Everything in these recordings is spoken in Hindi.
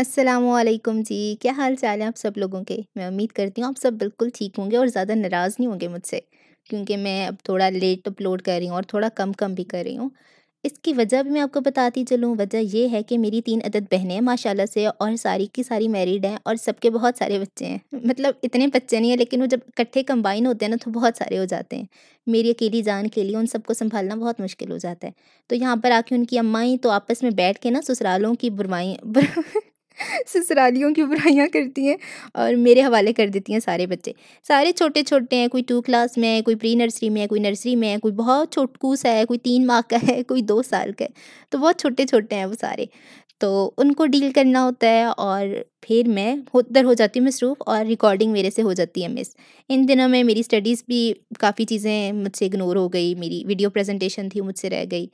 असलकम जी क्या हाल चाल है आप सब लोगों के मैं उम्मीद करती हूँ आप सब बिल्कुल ठीक होंगे और ज़्यादा नाराज़ नहीं होंगे मुझसे क्योंकि मैं अब थोड़ा लेट अपलोड कर रही हूँ और थोड़ा कम कम भी कर रही हूँ इसकी वजह भी मैं आपको बताती चलूँ वजह यह है कि मेरी तीन अदद बहनें हैं माशाला से और सारी की सारी मैरिड हैं और सबके बहुत सारे बच्चे हैं मतलब इतने बच्चे नहीं हैं लेकिन वो जब इकट्ठे कंबाइन होते हैं ना तो बहुत सारे हो जाते हैं मेरी अकेली जान के लिए उन सबको संभालना बहुत मुश्किल हो जाता है तो यहाँ पर आके उनकी अम्माएँ तो आपस में बैठ के ना ससुरालों की बुरवाई बुर... ससुरालियों की बुराइयाँ करती हैं और मेरे हवाले कर देती हैं सारे बच्चे सारे छोटे छोटे हैं कोई टू क्लास में है कोई प्री नर्सरी में है कोई नर्सरी में है कोई बहुत छोटकूस है कोई तीन माह का है कोई दो साल का है तो बहुत छोटे छोटे हैं वो सारे तो उनको डील करना होता है और फिर मैं उधर हो जाती हूँ मसरूफ़ और रिकॉर्डिंग मेरे से हो जाती है मिस इन दिनों में मेरी स्टडीज़ भी काफ़ी चीज़ें मुझसे इग्नोर हो गई मेरी वीडियो प्रेजेंटेशन थी मुझसे रह गई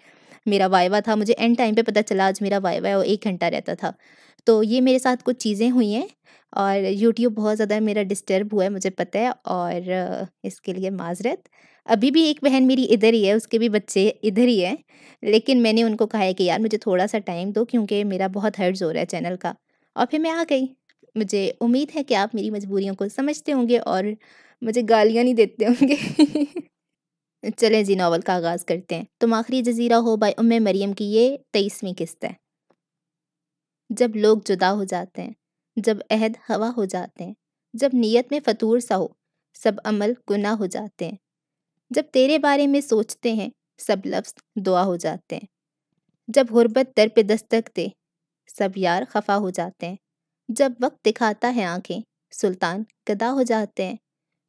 मेरा वाइवा था मुझे एंड टाइम पे पता चला आज मेरा वाइवा है वो एक घंटा रहता था तो ये मेरे साथ कुछ चीज़ें हुई हैं और यूट्यूब बहुत ज़्यादा मेरा डिस्टर्ब हुआ है मुझे पता है और इसके लिए माजरत अभी भी एक बहन मेरी इधर ही है उसके भी बच्चे इधर ही हैं लेकिन मैंने उनको कहा है कि यार मुझे थोड़ा सा टाइम दो क्योंकि मेरा बहुत हर्ज हो रहा है चैनल का और फिर मैं आ गई मुझे उम्मीद है कि आप मेरी मजबूरियों को समझते होंगे और मुझे गालियाँ नहीं देते होंगे चलें जी नावल का आगाज़ करते हैं तुम आखिरी जजीरा हो बाय उम मरियम की ये तेईसवीं किस्त है जब लोग जुदा हो जाते हैं जब अहद हवा हो जाते हैं जब नीयत में फतूर सा हो सब अमल गुना हो जाते हैं जब तेरे बारे में सोचते हैं सब लफ्ज़ दुआ हो जाते हैं जब गुरबत दर पे दस्तक दे सब यार खफा हो जाते हैं जब वक्त दिखाता है आंखें सुल्तान गदा हो जाते हैं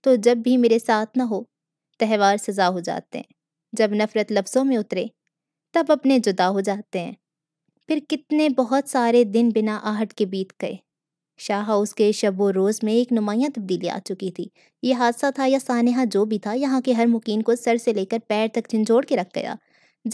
तो जब भी मेरे साथ ना हो त्यौहार सजा हो जाते हैं जब नफ़रत लफ्ज़ों में उतरे तब अपने जुदा हो जाते हैं फिर कितने बहुत सारे दिन बिना आहट के बीत गए शाह हाउस के शब रोज़ में एक नुमाया तब्दीली आ चुकी थी ये हादसा था या सानहा जो भी था यहाँ के हर मुकीन को सर से लेकर पैर तक झंझोड़ के रख गया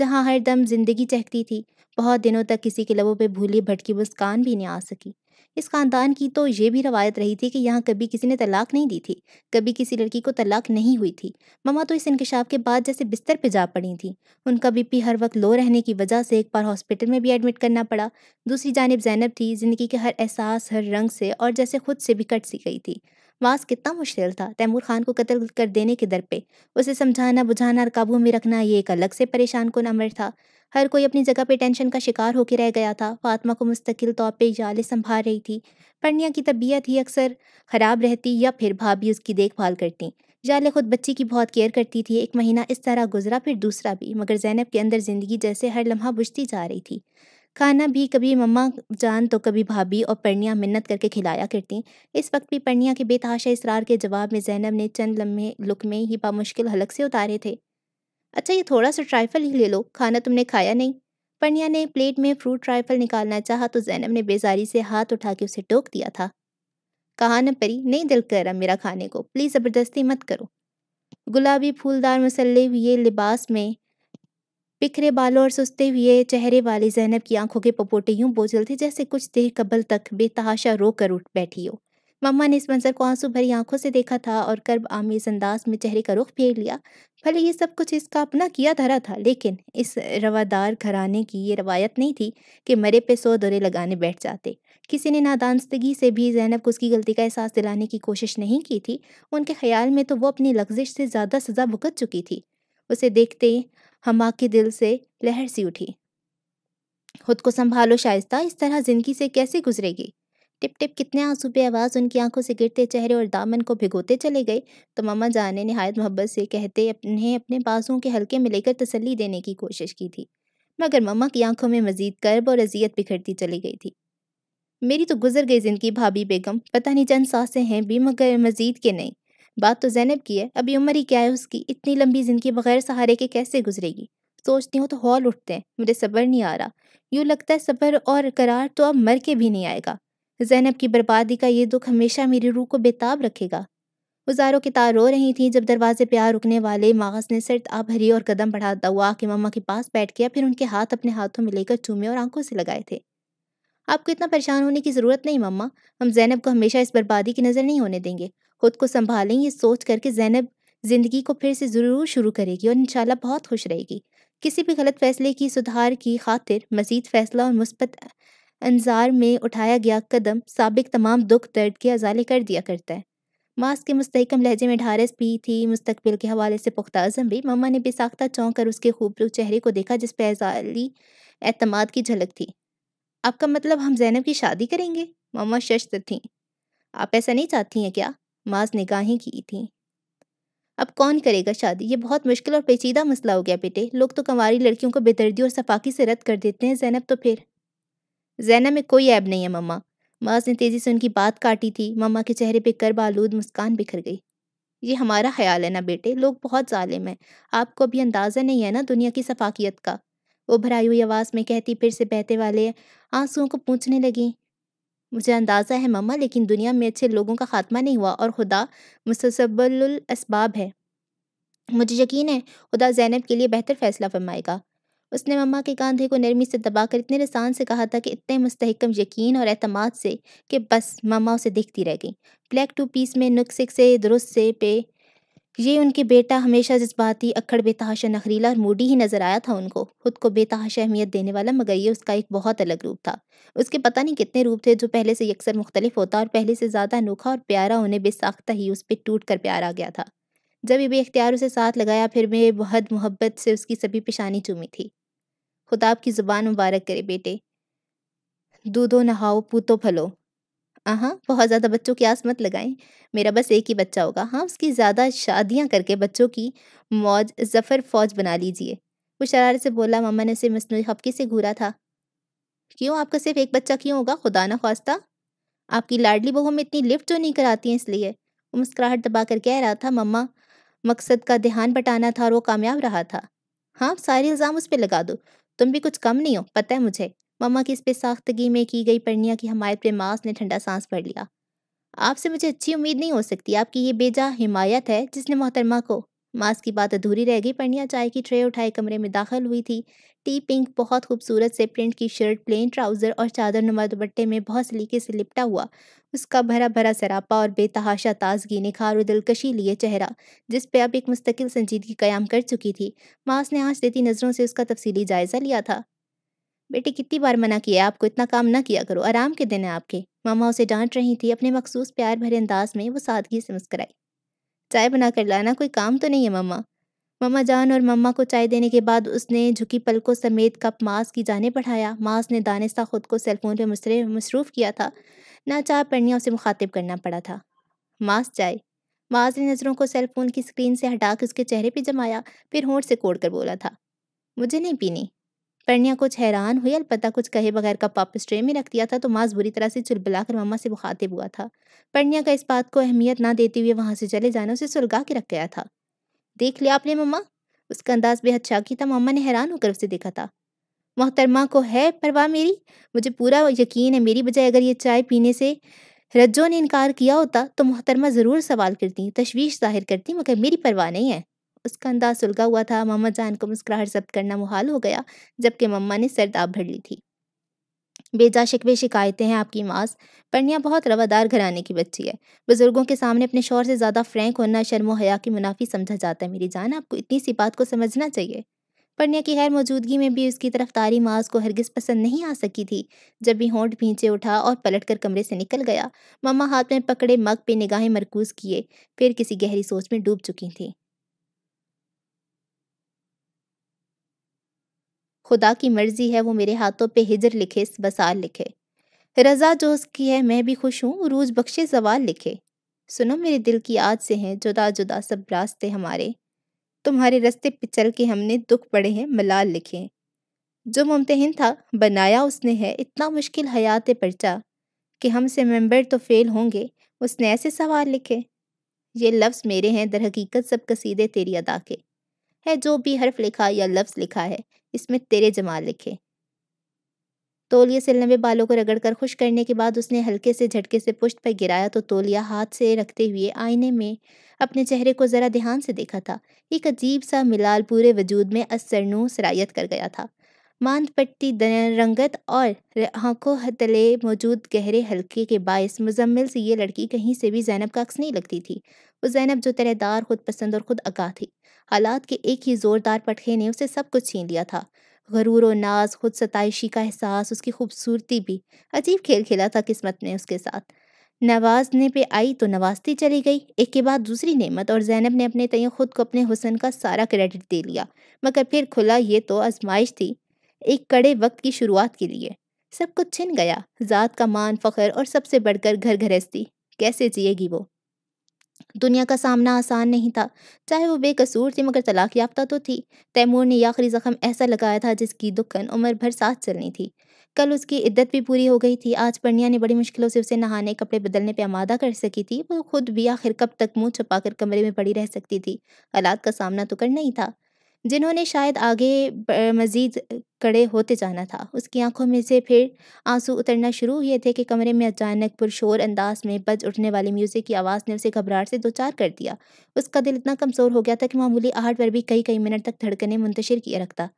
जहाँ हर दम जिंदगी चहकती थी बहुत दिनों तक किसी के लबों पे भूली भटकी मुस्कान भी नहीं आ सकी इस ख़ानदान की तो ये भी रवायत रही थी कि यहाँ कभी किसी ने तलाक नहीं दी थी कभी किसी लड़की को तलाक नहीं हुई थी ममा तो इस इंकशाफ के बाद जैसे बिस्तर पर जा पड़ी थी उनका बीपी हर वक्त लो रहने की वजह से एक बार हॉस्पिटल में भी एडमिट करना पड़ा दूसरी जानब जैनब थी ज़िंदगी के हर एहसास हर रंग से और जैसे खुद से भी कट सी गई थी वास कितना मुश्किल था तैमूर खान को कत्ल कर देने के दर पे उसे समझाना बुझाना और काबू में रखना ये एक अलग से परेशान कुन अमर था हर कोई अपनी जगह पे टेंशन का शिकार होकर रह गया था फातिमा को मुस्तकिल तौर पर जाले संभाल रही थी परनिया की तबीयत ही अक्सर ख़राब रहती या फिर भाभी उसकी देखभाल करती जाले खुद बच्ची की बहुत केयर करती थी एक महीना इस तरह गुजरा फिर दूसरा भी मगर जैनब के अंदर ज़िंदगी जैसे हर लम्हा बुझती जा रही थी खाना भी कभी मम्मा जान तो कभी भाभी और परनिया मिन्नत करके खिलाया करती इस वक्त भी परनिया के बेतहाशा इसरार के जवाब में जैनब ने चंद लम्हे लुक में ही बामुश्किल हलक से उतारे थे अच्छा ये थोड़ा सा ट्राइफल ही ले लो खाना तुमने खाया नहीं परनिया ने प्लेट में फ्रूट ट्राइफल निकालना चाहा तो जैनब ने बेजारी से हाथ उठा के उसे टोक दिया था कहा न परी नहीं दिल कर रहा मेरा खाने को प्लीज़ ज़बरदस्ती मत करो गुलाबी फूलदार मसल्ले हुए लिबास में बिखरे बालों और सुस्ते हुए चेहरे वाली जैनब की आंखों के पपोटे यूं बोझल थे जैसे कुछ देर कबल तक बेतहाशा रो कर उठ बैठी हो मम्मा ने इस मंजर को आंसू भरी आंखों से देखा था और कर्ब आमेज अंदाज में चेहरे का रुख फेर लिया भले ये सब कुछ इसका अपना किया धरा था लेकिन इस रवादार घराने की ये रवायत नहीं थी कि मरे पे सौ दौरे लगाने बैठ जाते किसी ने नादानस्तगी से भी जैनब को उसकी गलती का एहसास दिलाने की कोशिश नहीं की थी उनके ख्याल में तो वो अपनी लग्जिश से ज़्यादा सज़ा भुगत चुकी थी उसे देखते हम्मा के दिल से लहर सी उठी खुद को संभालो शाइस्ता इस तरह ज़िंदगी से कैसे गुजरेगी टिप टिप कितने आंसू पे आवाज़ उनकी आंखों से गिरते चेहरे और दामन को भिगोते चले गए तो मम्मा जान ने नहायत मोहब्बत से कहते उन्हें अपने बाजुओं के हल्के में लेकर तसली देने की कोशिश की थी मगर मम्मा की आंखों में मजीद कर्ब और अजियत बिखरती चली गई थी मेरी तो गुजर गई जिंदगी भाभी बेगम पता नहीं चंद सासे हैं भी मगर मजीद के नहीं बात तो जैनब की है अभी उम्र ही क्या है उसकी इतनी लंबी ज़िंदगी बगैर सहारे के कैसे गुजरेगी सोचती हूँ तो हॉल उठते हैं मुझे सब्र नहीं आ रहा यूँ लगता है सब्र और करार तो अब मर के भी नहीं आएगा जैनब की बर्बादी का ये दुख हमेशा मेरी रूह को बेताब रखेगा गुजारों की तार रो रही थी जब दरवाजे पे आ रुकने वाले मागस ने सिर्फ आ भरी और कदम बढ़ाता हुआ आके मम्मा के पास बैठ गया फिर उनके हाथ अपने हाथों में लेकर चूमे और आंखों से लगाए थे आपको इतना परेशान होने की ज़रूरत नहीं मम्मा हम जैनब को हमेशा इस बर्बादी की नज़र नहीं होने देंगे खुद को संभालें ये सोच करके जैनब ज़िंदगी को फिर से ज़रूर शुरू करेगी और इन बहुत खुश रहेगी किसी भी गलत फैसले की सुधार की खातिर मजीद फैसला और मुस्बत अंजार में उठाया गया कदम सबक तमाम दुख दर्द के अजाले कर दिया करता है मास के मुस्तकम लहजे में ढारस भी थी मुस्तबिल के हवाले से पुख्ता अजम भी मामा ने बेसाख्ता चौंक कर उसके खूबरू चेहरे को देखा जिस पर अजाली एतमाद की झलक थी आपका मतलब हम जैनब की शादी करेंगे मम्मा शश्त थीं आप ऐसा नहीं चाहती हैं क्या माज निगाहें की थी अब कौन करेगा शादी ये बहुत मुश्किल और पेचीदा मसला हो गया बेटे लोग तो कंवारी लड़कियों को बेदर्दी और सफाकी से रद्द कर देते हैं जैनब तो फिर जैनब में कोई ऐब नहीं है मम्मा माज ने तेज़ी से उनकी बात काटी थी मम्मा के चेहरे पर कर बालूद मुस्कान बिखर गई ये हमारा ख्याल है ना बेटे लोग बहुत ालिम हैं आपको अभी अंदाज़ा नहीं है ना दुनिया की सफाकियत का वो भराई हुई आवाज़ में कहती फिर से बहते वाले आंसुओं को पूछने लगी मुझे अंदाज़ा है मम्मा लेकिन दुनिया में अच्छे लोगों का ख़ात्मा नहीं हुआ और खुदा मुसबलसबाब है मुझे यकीन है खुदा जैनब के लिए बेहतर फ़ैसला फरमाएगा उसने मम्मा के कंधे को नरमी से दबाकर इतने रसान से कहा था कि इतने मुस्तकम यकीन और अहतमाद से कि बस मम्मा उसे देखती रह गई ब्लैक टू पीस में नुस्ख से दुरुस्त से पे ये उनके बेटा हमेशा जज्बाती अक्खड़ बेतहाशा नखरीला और मूडी ही नजर आया था उनको खुद को बेतहाशा अहमियत देने वाला मगर ये उसका एक बहुत अलग रूप था उसके पता नहीं कितने रूप थे जो पहले से अक्सर मुख्तलिफ होता और पहले से ज़्यादा अनोखा और प्यारा उन्हें बेसाख्ता ही उस पर टूट कर प्यार आ गया था जब ये बेख्तियार उसे साथ लगाया फिर मैं बहुत मोहब्बत से उसकी सभी पेशानी चूमी थी खुदा आपकी ज़ुबान मुबारक करे बेटे दूधो नहाओ पूतो फलो हाँ, हाँ बहुत ज़्यादा बच्चों की आस मत लगाएं मेरा बस एक ही बच्चा होगा हाँ उसकी ज़्यादा शादियाँ करके बच्चों की मौज ज़फ़र फ़ौज बना लीजिए वो शरारत से बोला मामा ने उसे मसनू हफ्के से घूरा था क्यों आपका सिर्फ एक बच्चा क्यों होगा खुदा ना खास्ता आपकी लाडली बहू में इतनी लिफ्ट जो नहीं कराती हैं इसलिए वो मुस्कुराहट दबा कर कह रहा था मम्मा मकसद का ध्यान बटाना था और वो कामयाब रहा था हाँ सारे इल्ज़ाम उस पर लगा दो तुम भी कुछ कम नहीं हो पता है मुझे ममा की इस पे साख्तगी में की गई परनिया की हमायत पे मास ने ठंडा सांस भर लिया आपसे मुझे अच्छी उम्मीद नहीं हो सकती आपकी ये बेजा हिमायत है जिसने मोहतरमा को मास की बात अधूरी रह गई परनिया चाय की ट्रे उठाए कमरे में दाखिल हुई थी टी पिंक बहुत खूबसूरत से प्रिंट की शर्ट प्लेन ट्राउज़र और चादर नुमा दुपट्टे में बहुत सलीके से लिपटा हुआ उसका भरा भरा सरापा और बेतहाशा ताजगी निखार और दिलकशी लिए चेहरा जिस पे अब एक मुस्तकिल संजीदगी कयाम कर चुकी थी मास ने आँच देती नज़रों से उसका तफसीली जायज़ा लिया था बेटे कितनी बार मना किया आपको इतना काम ना किया करो आराम के दिन है आपके मामा उसे डांट रही थी अपने मखसूस प्यार भरे अंदाज में वो सादगी से मुस्कराई चाय बना कर लाना कोई काम तो नहीं है मम्मा मामा जान और मम्मा को चाय देने के बाद उसने झुकी पलकों समेत कप मास की जाने बढ़ाया मास ने दानिस्ता खुद को सेलफोन पर मसरूफ़ किया था ना चाय पढ़निया उसे मुखातिब करना पड़ा था मास चाय माज ने नज़रों को सेलफोन की स्क्रीन से हटा के उसके चेहरे पर जमाया फिर होठ से कोड़ कर बोला था मुझे नहीं पीनी पर्णिया कुछ हैरान हुई अलपता कुछ कहे बगैर का पापस ट्रे में रख दिया था तो माज बुरी तरह से चुलबुला कर मामा से मुखातिब हुआ था पर्णिया का इस बात को अहमियत ना देते हुए वहाँ से चले जाना उसे सुलगा के रख गया था देख लिया आपने मम्मा उसका अंदाज बेहद शाकी था मामा ने हैरान होकर उसे देखा था मोहतरमा को है परवाह मेरी मुझे पूरा यकीन है मेरी बजाय अगर ये चाय पीने से रज्जो ने इनकार किया होता तो मोहतरमा ज़रूर सवाल करती तशवीश जाहिर करती मगर मेरी परवाह नहीं है उसका अंदाज सुलगा हुआ था मम्मा जान को मुस्कुराहट जब्त करना मुहाल हो गया जबकि मम्मा ने सरदाब भर ली थी बेजा शिकवे शिकायतें हैं आपकी मास परनिया बहुत रवादार घराने की बच्ची है बुजुर्गों के सामने अपने शोर से ज़्यादा फ्रैंक होना शर्म हया की मुनाफी समझा जाता है मेरी जान आपको इतनी सी बात को समझना चाहिए परनिया की गैर मौजूदगी में भी उसकी तरफ तारी मास को हरगिज पसंद नहीं आ सकी थी जब भी होंठ भींचे उठा और पलट कर कमरे से निकल गया मम्मा हाथ में पकड़े मग पे निगाहें मरकूज किए फिर किसी गहरी सोच में डूब चुकी थी खुदा की मर्जी है वो मेरे हाथों पे हिजर लिखे बसार लिखे रजा जो उसकी है मैं भी खुश हूँ रूज बख्शे सवाल लिखे सुनो मेरे दिल की आज से हैं जुदा जुदा सब रास्ते हमारे तुम्हारे रास्ते चल के हमने दुख पड़े हैं मलाल लिखे जो मुमतहन था बनाया उसने है इतना मुश्किल हयात पर्चा कि हमसे मेंबर तो फेल होंगे उसने ऐसे सवाल लिखे ये लफ्ज़ मेरे हैं दर हकीकत सब कसीदे तेरी अदा के है जो भी हर्फ लिखा या लफ्ज़ लिखा है इसमें तेरे जमाल लिखे तोलिया से लंबे बालों को रगड़ कर खुश करने के बाद उसने हल्के से झटके से पुष्ट पर गिराया तो तौलिया हाथ से रखते हुए आईने में अपने चेहरे को ज़रा ध्यान से देखा था एक अजीब सा मिलाल पूरे वजूद में असरनू सरायत कर गया था मांद पट्टी रंगत और आंखों हतले मौजूद गहरे हल्के के बायस मुजम्मिल से ये लड़की कहीं से भी जैनब का अक्स नहीं लगती थी वो जैनब जो तरहदार खुद पसंद और खुद अका थी हालात के एक ही ज़ोरदार पटखे ने उसे सब कुछ छीन लिया था गरूर और नाज खुद सताइशी का एहसास उसकी खूबसूरती भी अजीब खेल खेला था किस्मत ने उसके साथ नवाजने पे आई तो नवाजती चली गई एक के बाद दूसरी नेमत और जैनब ने अपने तय खुद को अपने हुसन का सारा क्रेडिट दे लिया मगर फिर खुला ये तो आजमाइश थी एक कड़े वक्त की शुरुआत के लिए सब कुछ छिन गया ज़ात का मान फ़खर और सबसे बढ़कर घर घरेस्ती कैसे जिएगी वो दुनिया का सामना आसान नहीं था चाहे वो बेकसूर थी मगर तलाक याफ्ता तो थी तैमूर ने आखिरी जख्म ऐसा लगाया था जिसकी दुखन उम्र भर साथ चलनी थी कल उसकी इद्दत भी पूरी हो गई थी आज पन्निया ने बड़ी मुश्किलों से उसे नहाने कपड़े बदलने पर आमादा कर सकी थी वो खुद भी आखिर कब तक मुंह छुपाकर कमरे में पड़ी रह सकती थी हालात का सामना तो करना ही था जिन्होंने शायद आगे मज़ीद कड़े होते जाना था उसकी आंखों में से फिर आंसू उतरना शुरू हुए थे कि कमरे में अचानक पुरशोर अंदाज में बज उठने वाली म्यूज़िक की आवाज़ ने उसे घबराहट से दो चार कर दिया उसका दिल इतना कमज़ोर हो गया था कि मामूली आहट पर भी कई कई मिनट तक धड़कने मुंतशिर किए रखता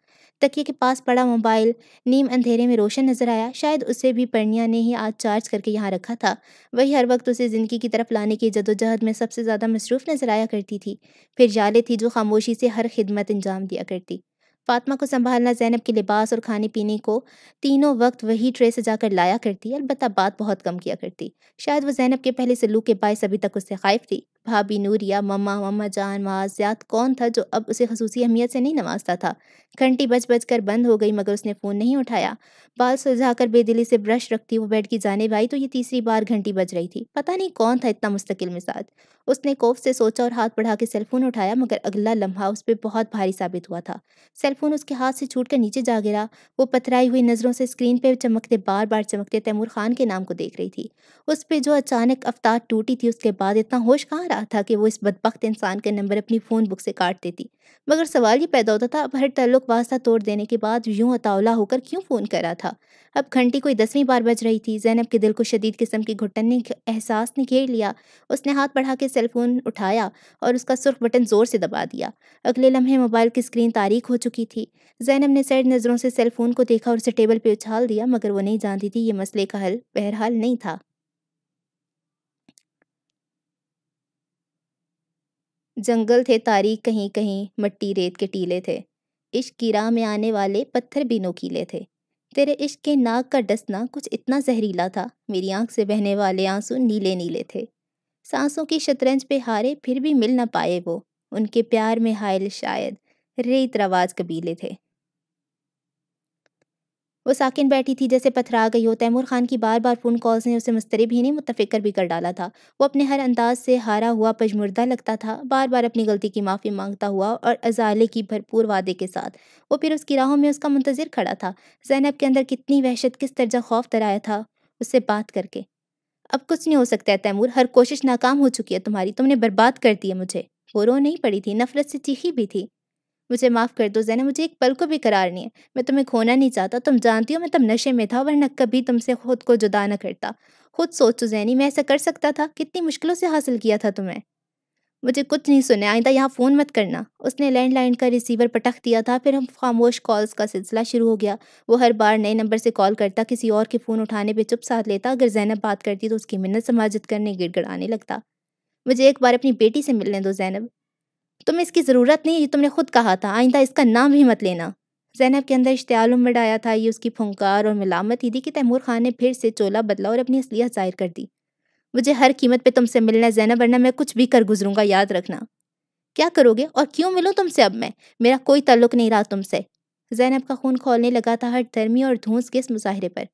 तकिए के पास पड़ा मोबाइल नीम अंधेरे में रोशन नजर आया शायद उसे भी परनिया ने ही आज चार्ज करके यहाँ रखा था वही हर वक्त उसे ज़िंदगी की तरफ लाने की जदोजहद में सबसे ज़्यादा मसरूफ़ नजर आया करती थी फिर जाले थी जो खामोशी से हर खिदमत अंजाम दिया करती फातमा को संभालना जैनब के लिबास और खाने पीने को तीनों वक्त वही ट्रे से जाकर लाया करती अलबत्त बात बहुत कम किया करती शायद वो जैनब के पहले सलूक के बायस अभी तक उससे खाइफ थी भाभी नूरिया मम्मा मम्मा जान माजियात कौन था जो अब उसे खसूसी अहमियत से नहीं नवाजता था घंटी बज बज कर बंद हो गई मगर उसने फ़ोन नहीं उठाया बाल सुलझा कर बेदिली से ब्रश रखती वो बेड की जाने आई तो ये तीसरी बार घंटी बज रही थी पता नहीं कौन था इतना मुस्तकिल मिजाज उसने कोफ से सोचा और हाथ बढ़ा के सेलफोन उठाया मगर अगला लम्हा उस पर बहुत भारी साबित हुआ था सेलफोन उसके हाथ से छूट कर नीचे जा गिरा वो पथराई हुई नज़रों से स्क्रीन पर चमकते बार बार चमकते तैमूर खान के नाम को देख रही थी उस पर जो अचानक अवतार टूटी थी उसके बाद इतना होश कहाँ रहा था कि वो इस बदबخت इंसान का नंबर अपनी फ़ोन बुक से काट देती मगर सवाल ये पैदा होता था अब हर तल्लुक वास्ता तोड़ देने के बाद यूं अतावला होकर क्यों फ़ोन करा था अब घंटी कोई दसवीं बार बज रही थी जैनब के दिल को शदीद किस्म की घुटन ने एहसास ने घेर लिया उसने हाथ बढ़ा के सेलफोन उठाया और उसका सुर्ख बटन ज़ोर से दबा दिया अगले लम्हे मोबाइल की स्क्रीन तारीख हो चुकी थी जैनब ने सैड नज़रों से सेलफोन को देखा और उसे टेबल पर उछाल दिया मगर वो नहीं जानती थी ये मसले का हल बहरहाल नहीं था जंगल थे तारीख कहीं कहीं मट्टी रेत के टीले थे इश्क की राह में आने वाले पत्थर भी नोकीले थे तेरे इश्क के नाक का डसना कुछ इतना जहरीला था मेरी आंख से बहने वाले आंसू नीले नीले थे सांसों की शतरंज पे हारे फिर भी मिल ना पाए वो उनके प्यार में हायल शायद रेत रवाज कबीले थे वो साकिन बैठी थी जैसे पथरा गई हो तैमूर खान की बार बार फ़ोन कॉल्स ने उसे मुस्तरब ही नहीं मुतफिकर भी कर डाला था वो अपने हर अंदाज से हारा हुआ पजमुर्दा लगता था बार बार अपनी गलती की माफ़ी मांगता हुआ और अजाले की भरपूर वादे के साथ वो फिर उसकी राहों में उसका मुंतज़र खड़ा था जैनब के अंदर कितनी वहशत किस दर्जा खौफ दराया था उससे बात करके अब कुछ नहीं हो सकता है तैमूर हर कोशिश नाकाम हो चुकी है तुम्हारी तुमने बर्बाद कर दी है मुझे वो रो नहीं पड़ी थी नफ़रत से चीखी भी थी मुझे माफ़ कर दो जैन मुझे एक पल को भी करार नहीं है मैं तुम्हें खोना नहीं चाहता तुम जानती हो मैं तब नशे में था वरना कभी तुमसे खुद को जुदा न करता खुद सोचो जैनी मैं ऐसा कर सकता था कितनी मुश्किलों से हासिल किया था तुम्हें मुझे कुछ नहीं सुना आइंदा यहाँ फ़ोन मत करना उसने लैंडलाइन का रिसीवर पटक दिया था फिर हम खामोश कॉल्स का सिलसिला शुरू हो गया वो हर बार नए नंबर से कॉल करता किसी और के फ़ोन उठाने पे चुप साथ लेता अगर जैनब बात करती तो उसकी मिन्नत समाजित करने गिड़गड़ाने लगता मुझे एक बार अपनी बेटी से मिलने दो जैनब तुम्हें इसकी ज़रूरत नहीं ये तुमने खुद कहा था आइंदा इसका नाम भी मत लेना जैनब के अंदर इश्तियाल उमड़ आया था ये उसकी फुंकार और मिलामत ही थी कि तैमूर खान ने फिर से चोला बदला और अपनी असलियत जाहिर कर दी मुझे हर कीमत पे तुमसे मिलना है जैनब वरना मैं कुछ भी कर गुजरूंगा याद रखना क्या करोगे और क्यों मिलूँ तुमसे अब मैं मेरा कोई ताल्लुक नहीं रहा तुमसे जैनब का खून खोलने लगा था हर धर्मी और धूंस के इस मुजाहरे पर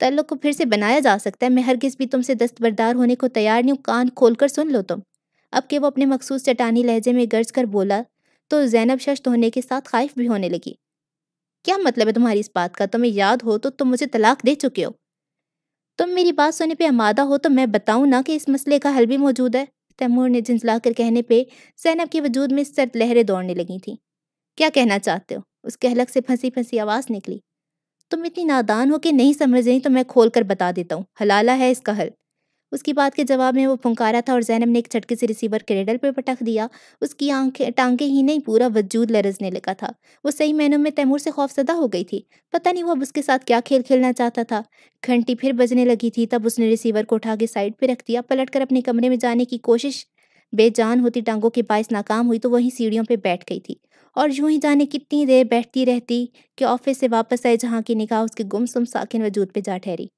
तल्लुक को फिर से बनाया जा सकता है मैं हर किस भी तुमसे दस्तबरदार होने को तैयार नहीं हूँ कान खोल कर सुन लो तुम अब के वो अपने मखसूस चटानी लहजे में गर्ज कर बोला तो जैनब शश्त होने के साथ खाइफ भी होने लगी क्या मतलब है तुम्हारी इस बात का तुम्हें याद हो तो तुम मुझे तलाक दे चुके हो तुम मेरी बात सुनने पर आमादा हो तो मैं बताऊँ ना कि इस मसले का हल भी मौजूद है तैमूर ने झंझला कर कहने पे जैनब के वजूद में सर्द लहरें दौड़ने लगी थी क्या कहना चाहते हो उसके हलक से फंसी फंसी आवाज़ निकली तुम इतनी नादान हो कि नहीं समझ रही तो मैं खोल कर बता देता हूँ हलाला है इसका हल उसकी बात के जवाब में वो फुंकारा था और जैनब ने एक झटके से रिसीवर के रेडल पर पटक दिया उसकी आंखें टांगे ही नहीं पूरा वजूद लरजने लगा था वो सही मैनों में तैमूर से खौफजदा हो गई थी पता नहीं वो अब उसके साथ क्या खेल खेलना चाहता था घंटी फिर बजने लगी थी तब उसने रिसीवर को उठा के साइड पर रख दिया पलट कर अपने कमरे में जाने की कोशिश बेजान होती टांगों के बायस नाकाम हुई तो वहीं सीढ़ियों पर बैठ गई थी और यूं ही जाने कितनी देर बैठती रहती कि ऑफिस से वापस आए जहाँ की निगाह उसके गुमसुम साकिन वजूद पे जा ठहरी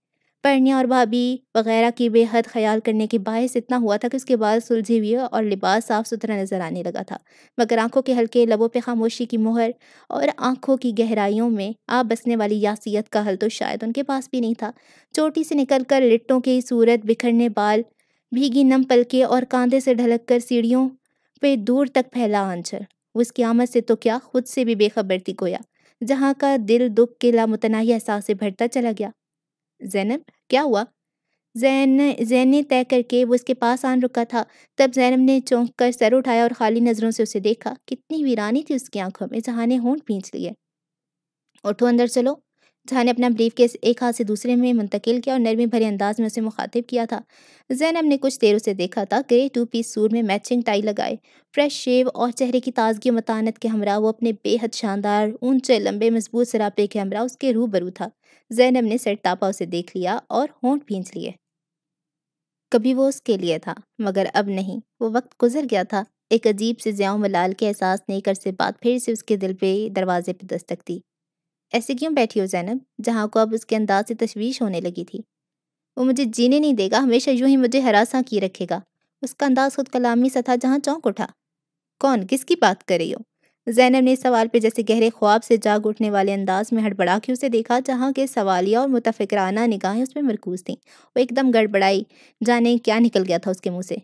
पढ़ने और भाभी वगैरह की बेहद ख्याल करने के बायस इतना हुआ था कि उसके बाल सुलझे हुए और लिबास साफ सुथरा नज़र आने लगा था मगर आंखों के हल्के लबों पे खामोशी की मोहर और आंखों की गहराइयों में आ बसने वाली यासीत का हल तो शायद उनके पास भी नहीं था चोटी से निकल कर लिट्टों की सूरत बिखरने बाल भीगी नम पलके और कांधे से ढलक कर सीढ़ियों पर दूर तक फैला आंचल उसकी आमद से तो क्या खुद से भी बेखबर थी गोया जहाँ का दिल दुख के लामतनाही एहसास से भरता चला गया जैनब क्या हुआ जैन जैन ने तय करके वो उसके पास आन रुका था तब जैनब ने चौंक कर सर उठाया और खाली नज़रों से उसे देखा कितनी वीरानी थी उसकी आंखों में जहाँ ने होंठ पींच लिए उठो अंदर चलो जहाँ ने अपना ब्रीफ केस एक हाथ से दूसरे में मुंतकिल किया और नरमी भरे अंदाज में उसे मुखातिब किया था जैनब ने कुछ देर उसे देखा था ग्रे टू पीस सूट में मैचिंग टाई लगाए फ्रेश शेव और चेहरे की ताजगी मतानत के हमरा वो अपने बेहद शानदार ऊंचे लंबे मजबूत सरापे के हमरा उसके रूबरू था जैनब ने सरतापा उसे देख लिया और होंठ भींच लिए कभी वो उसके लिए था मगर अब नहीं वो वक्त गुजर गया था एक अजीब से ज्याव मलाल के एहसास ने एक अरसे बाद फिर से उसके दिल पे दरवाजे पर दस्तक दी ऐसे क्यों बैठी हो जैनब जहाँ को अब उसके अंदाज से तशवीश होने लगी थी वो मुझे जीने नहीं देगा हमेशा यूं ही मुझे हरासा की रखेगा उसका अंदाज खुद कलामी सा था जहाँ चौंक उठा कौन किसकी बात कर रही हो जैनब ने सवाल पे जैसे गहरे ख्वाब से जाग उठने वाले अंदाज में हड़बड़ा के उसे देखा जहाँ के सवालिया और मुतफिकराना निगाहें उसमें मरकूज थीं वो एकदम गड़बड़ाई जाने क्या निकल गया था उसके मुँह से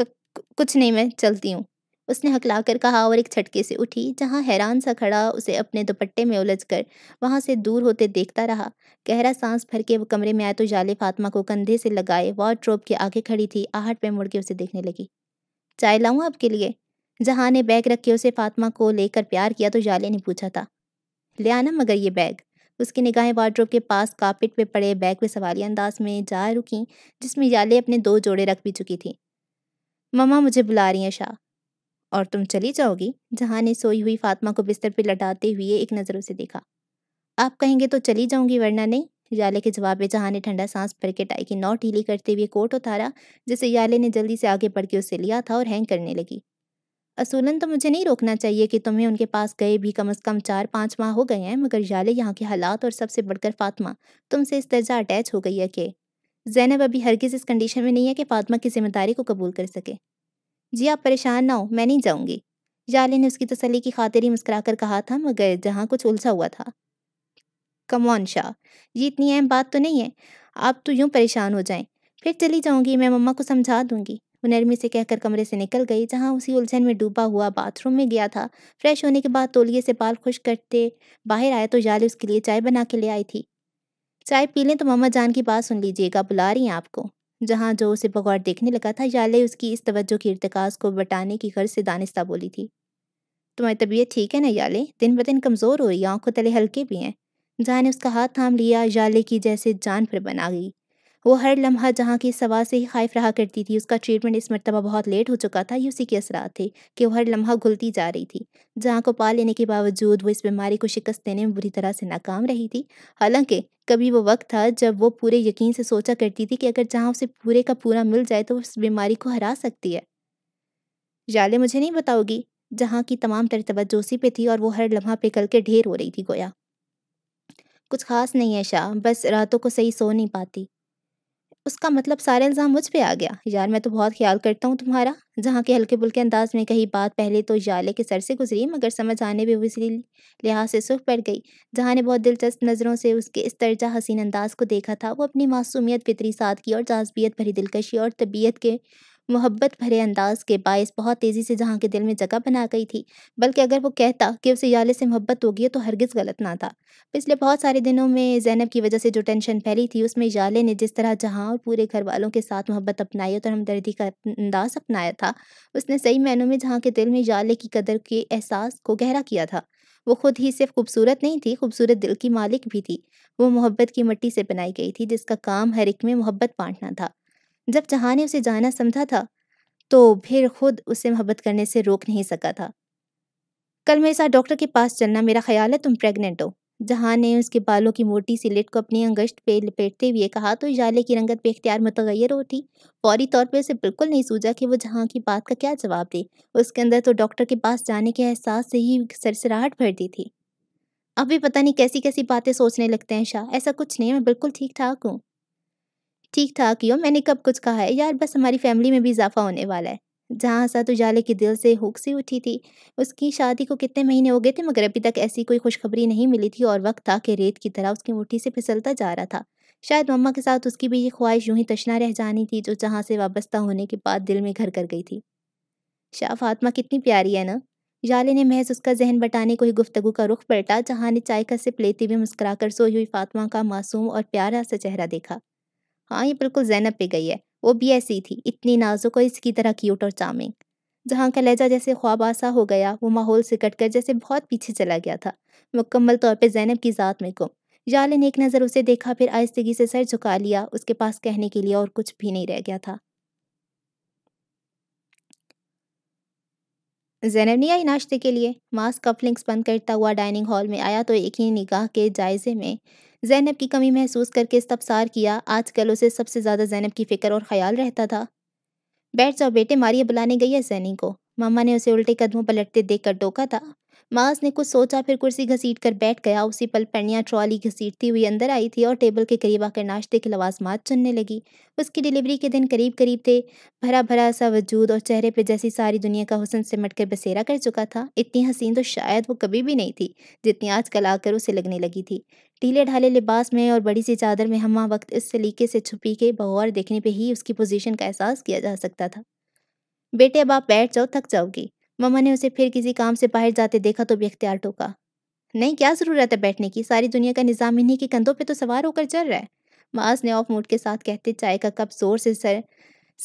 कुछ नहीं मैं चलती हूँ उसने हकला कर कहा और एक छटके से उठी जहाँ हैरान सा खड़ा उसे अपने दुपट्टे में उलझ कर वहाँ से दूर होते देखता रहा गहरा सांस भर के वो कमरे में आए तो जाले फातिमा को कंधे से लगाए वार्ड्रोब के आगे खड़ी थी आहट पे मुड़ के उसे देखने लगी चाय लाऊं आपके लिए जहाँ ने बैग रख के उसे फातिमा को लेकर प्यार किया तो जाले ने पूछा था ले आना मगर ये बैग उसकी निगाहें वार्ड्रोब के पास कापिट पे पड़े बैग पे सवालिया अंदाज में जा रुकी जिसमें जाले अपने दो जोड़े रख भी चुकी थी ममा मुझे बुला रही हैं शाह और तुम चली जाओगी जहाँ ने सोई हुई फातिमा को बिस्तर पर लटाते हुए एक नज़र उसे देखा आप कहेंगे तो चली जाऊंगी वरना नहीं याले के जवाब में जहाँ ने ठंडा सांस भर के टाई की नौ ढीली करते हुए कोट उतारा जिसे याले ने जल्दी से आगे बढ़ के उसे लिया था और हैंग करने लगी असूलन तो मुझे नहीं रोकना चाहिए कि तुम्हें उनके पास गए भी कम अज कम चार पाँच माह हो गए हैं मगर याले यहाँ के हालात और सबसे बढ़कर फातिमा तुमसे इस दर्जा अटैच हो गई है कि जैनब अभी हरगिज़ इस कंडीशन में नहीं है कि फातिमा की जिम्मेदारी को कबूल कर सके जी आप परेशान ना हो मैं नहीं जाऊँगी याले ने उसकी तसली की खातिर ही मुस्करा कर कहा था मगर जहाँ कुछ उलझा हुआ था कमौन शाह ये इतनी अहम बात तो नहीं है आप तो यूँ परेशान हो जाएं फिर चली जाऊँगी मैं मम्मा को समझा दूँगी वो नरमी से कहकर कमरे से निकल गई जहाँ उसी उलझन में डूबा हुआ बाथरूम में गया था फ्रेश होने के बाद तोलिए से बाल खुश करते बाहर आया तो जाले उसके लिए चाय बना के ले आई थी चाय पी लें तो मम्मा जान की बात सुन लीजिएगा बुला रही हैं आपको जहाँ जो उसे बगौर देखने लगा था याले उसकी इस तवज्जो की इरतकाज को बटाने की गर्ज से दानिस्ता बोली थी तुम्हारी तबीयत ठीक है ना याले दिन ब दिन कमज़ोर हो रही आँखों तले हल्के भी हैं जहाँ ने उसका हाथ थाम लिया याले की जैसे जान पर बना गई वो हर लम्हा जहाँ की सवा से ही खाइफ रहा करती थी उसका ट्रीटमेंट इस मरतबा बहुत लेट हो चुका था ये उसी के असरा थे कि वो हर लम्हा घुलती जा रही थी जहाँ को पा लेने के बावजूद वो इस बीमारी को शिकस्त देने में बुरी तरह से नाकाम रही थी हालांकि कभी वो वक्त था जब वो पूरे यकीन से सोचा करती थी कि अगर जहाँ उसे पूरे का पूरा मिल जाए तो उस बीमारी को हरा सकती है जाले मुझे नहीं बताओगी जहाँ की तमाम तर तवज्जो उसी पे थी और वो हर लम्हा पिघल के ढेर हो रही थी गोया कुछ खास नहीं है शाह बस रातों को सही सो नहीं पाती उसका मतलब सारा इल्ज़ाम मुझ पे आ गया यार मैं तो बहुत ख्याल करता हूँ तुम्हारा जहाँ के हल्के बुल्के अंदाज में कही बात पहले तो जाले के सर से गुजरी मगर समझ आने में उसी लिहाज से सुख पड़ गई जहाँ ने बहुत दिलचस्प नज़रों से उसके इस तर्जा हसीन अंदाज को देखा था वो अपनी मासूमियत फितरी सादगी और जाजबियत भरी दिलकशी और तबीयत के मोहब्बत भरे अंदाज के बायस बहुत तेज़ी से जहाँ के दिल में जगह बना गई थी बल्कि अगर वो कहता कि उसे याले से मोहब्बत होगी तो हरगिज़ गलत ना था पिछले बहुत सारे दिनों में जैनब की वजह से जो टेंशन फैली थी उसमें याले ने जिस तरह जहाँ और पूरे घर वालों के साथ मोहब्बत अपनाई और हमदर्दी का अंदाज़ अपनाया था उसने सही मैनों में जहाँ के दिल में याले की कदर के एहसास को गहरा किया था वो खुद ही सिर्फ खूबसूरत नहीं थी खूबसूरत दिल की मालिक भी थी वो मोहब्बत की मिट्टी से बनाई गई थी जिसका काम हर एक में मोहब्बत बांटना था जब जहाँ ने उसे जाना समझा था तो फिर खुद उसे मोहब्बत करने से रोक नहीं सका था कल मेरे साथ डॉक्टर के पास चलना मेरा ख्याल है तुम प्रेग्नेंट हो जहाँ ने उसके बालों की मोटी सिलेट को अपनी अंगश्त पे लपेटते हुए कहा तो जाले की रंगत बेख्तियार मुतगैर होती उठी फौरी तौर पर उसे बिल्कुल नहीं सूझा कि वो जहाँ की बात का क्या जवाब दे उसके अंदर तो डॉक्टर के पास जाने के एहसास से ही सरसराहट भर दी थी अभी पता नहीं कैसी कैसी बातें सोचने लगते हैं शाह ऐसा कुछ नहीं मैं बिल्कुल ठीक ठाक हूँ ठीक ठाक ही हो मैंने कब कुछ कहा है यार बस हमारी फैमिली में भी इजाफा होने वाला है जहाँ सा उजाले के दिल से हुक सी उठी थी उसकी शादी को कितने महीने हो गए थे मगर अभी तक ऐसी कोई खुशखबरी नहीं मिली थी और वक्त था कि रेत की तरह उसकी मुठ्ठी से फिसलता जा रहा था शायद मम्मा के साथ उसकी भी ये ख्वाहिश यूं ही तशना रह जानी थी जो जहाँ से वाबस्ता होने के बाद दिल में घर कर गई थी शाह फातमा कितनी प्यारी है ना जाले ने महज उसका जहन बटाने को ही गुफ्तगु का रुख पलटा जहाँ ने चाय का सिप लेते हुए मुस्कुराकर सोई हुई फातमा का मासूम और प्यारा सा चेहरा देखा हाँ ये बिल्कुल जैनब पे गई है वो भी ऐसी थी इतनी नाजुक और इसकी तरह क्यूट और चार्मिंग जहाँ का लहजा जैसे ख्वाब आसा हो गया वो माहौल से कटकर जैसे बहुत पीछे चला गया था मुकम्मल तौर पर जैनब की ज़ात में गुम जाल ने एक नज़र उसे देखा फिर आहिस्तगी से सर झुका लिया उसके पास कहने के लिए और कुछ भी नहीं रह गया था जैनब नहीं आई नाश्ते के लिए मास्क कपलिंग्स बंद करता हुआ डाइनिंग हॉल में आया तो एक ही निगाह के जायजे में जैनब की कमी महसूस करके इस्तबसार किया आजकल उसे सबसे ज़्यादा जैनब की फ़िक्र और ख्याल रहता था बैठ जाओ बेटे मारिया बुलाने गई है सैनी को मामा ने उसे उल्टे कदमों पलटते देख कर टोका था माज ने कुछ सोचा फिर कुर्सी घसीट कर बैठ गया उसी पल पैनिया ट्रॉली घसीटती हुई अंदर आई थी और टेबल के करीब आकर नाश्ते के लवाजमात चुनने लगी उसकी डिलीवरी के दिन करीब करीब थे भरा भरा सा वजूद और चेहरे पर जैसी सारी दुनिया का हुसन सिमट कर बसेरा कर चुका था इतनी हसीन तो शायद वो कभी भी नहीं थी जितनी आजकल आकर उसे लगने लगी थी ढीले ढाले लिबास में और बड़ी सी चादर में हम वक्त इस सलीके से छुपी के बगौर देखने पर ही उसकी पोजीशन का एहसास किया जा सकता था बेटे अब आप बैठ जाओ थक जाओगी ममा ने उसे फिर किसी काम से बाहर जाते देखा तो बेख्तियार टोका नहीं क्या ज़रूरत है बैठने की सारी दुनिया का निज़ाम इन्हीं के कंधों पे तो सवार होकर चल रहा है माज ने ऑफ मूड के साथ कहते चाय का कप ज़ोर से सर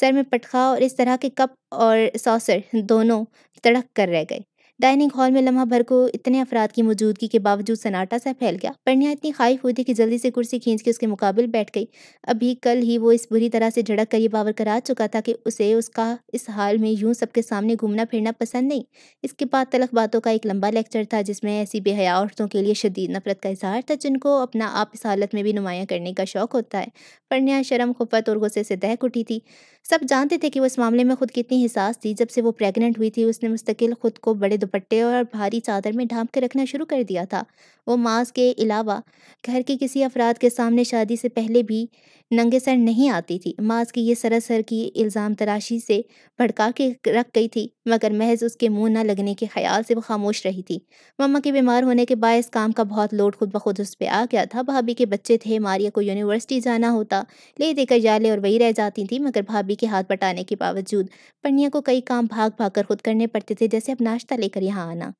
सर में पटखा और इस तरह के कप और सॉसर दोनों तड़क कर रह गए डाइनिंग हॉल में लम्हा भर को इतने अफराद की मौजूदगी के बावजूद सन्नाटा सा फैल गया पढ़िया इतनी खाइफ हुई थी कि जल्दी से कुर्सी खींच के उसके मुकाबले बैठ गई अभी कल ही वो इस बुरी तरह से झड़क कर ये बावर करा चुका था कि उसे उसका इस हाल में यूं सबके सामने घूमना फिरना पसंद नहीं इसके बाद तलख बातों का एक लंबा लेक्चर था जिसमें ऐसी बेहया औरतों के लिए शदीद नफरत का इजहार था जिनको अपना आप इस हालत में भी नुमाया करने का शौक होता है पढ़िया शर्म खुफत और गुस्से से दहक उठी थी सब जानते थे कि वो इस मामले में खुद कितनी हिसास थी जब से वो प्रेग्नेंट हुई थी उसने मुस्तकिल खुद को बड़े दुपट्टे और भारी चादर में ढांप के रखना शुरू कर दिया था वो मांस के अलावा घर के किसी अफराद के सामने शादी से पहले भी नंगे सर नहीं आती थी मांस की ये सरासर की इल्ज़ाम तराशी से भड़का के रख गई थी मगर महज उसके मुंह न लगने के ख्याल से वो खामोश रही थी मम्मा के बीमार होने के बायस काम का बहुत लोड खुद ब खुद उस पर आ गया था भाभी के बच्चे थे मारिया को यूनिवर्सिटी जाना होता ले देकर जाले और वही रह जाती थी मगर भाभी के हाथ बटाने के बावजूद पन्निया को कई काम भाग भाग कर खुद करने पड़ते थे जैसे अब नाश्ता लेकर यहाँ आना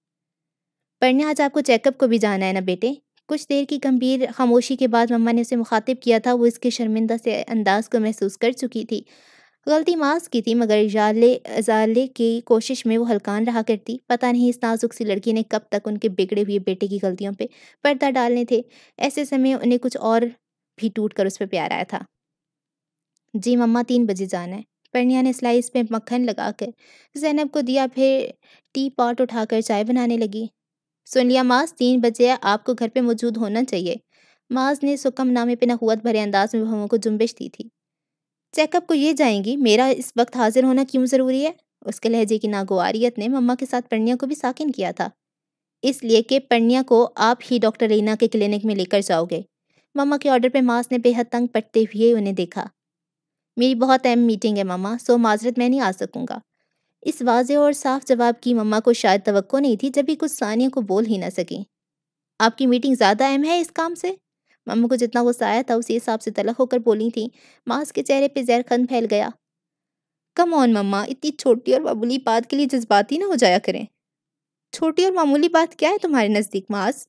पढ़ने आज आपको चेकअप को भी जाना है ना बेटे कुछ देर की गंभीर खामोशी के बाद मम्मा ने उसे मुखातिब किया था वो इसके शर्मिंदा से अंदाज को महसूस कर चुकी थी गलती मास की थी मगर इजाले अजाले की कोशिश में वो हलकान रहा करती पता नहीं इस नाजुक सी लड़की ने कब तक उनके बिगड़े हुए बेटे की गलतियों पे पर्दा डालने थे ऐसे समय उन्हें कुछ और भी टूट कर उस पर प्यार आया था जी मम्मा तीन बजे जाना है पर्णिया ने स्लाइस पे मक्खन लगाकर जैनब को दिया फिर टी पॉट उठाकर चाय बनाने लगी सुन लिया माज तीन बजे आपको घर पे मौजूद होना चाहिए माज ने सुकम नामे पे नहुत भरे अंदाज में भवों को जुम्बिश दी थी चेकअप को ये जाएंगी मेरा इस वक्त हाजिर होना क्यों ज़रूरी है उसके लहजे की नागवारियत ने मम्मा के साथ पढ़निया को भी साकिन किया था इसलिए कि पढ़निया को आप ही डॉक्टर रीना के क्लिनिक में लेकर जाओगे मम्मा के ऑर्डर पर माज ने बेहद तंग पटते हुए उन्हें देखा मेरी बहुत अहम मीटिंग है मम्मा सो माजरत मैं नहीं आ सकूँगा इस वाजे और साफ जवाब की मम्मा को शायद तो नहीं थी जब भी कुछ सानिया को बोल ही ना सकें आपकी मीटिंग ज़्यादा अहम है इस काम से मम्मा को जितना गुस्सा आया था उसी हिसाब से तलक होकर बोली थी मास के चेहरे पर खन फैल गया कम ऑन मम्मा इतनी छोटी और मामूली बात के लिए जज्बाती ना हो जाया करें छोटी और मामूली बात क्या है तुम्हारे नज़दीक मास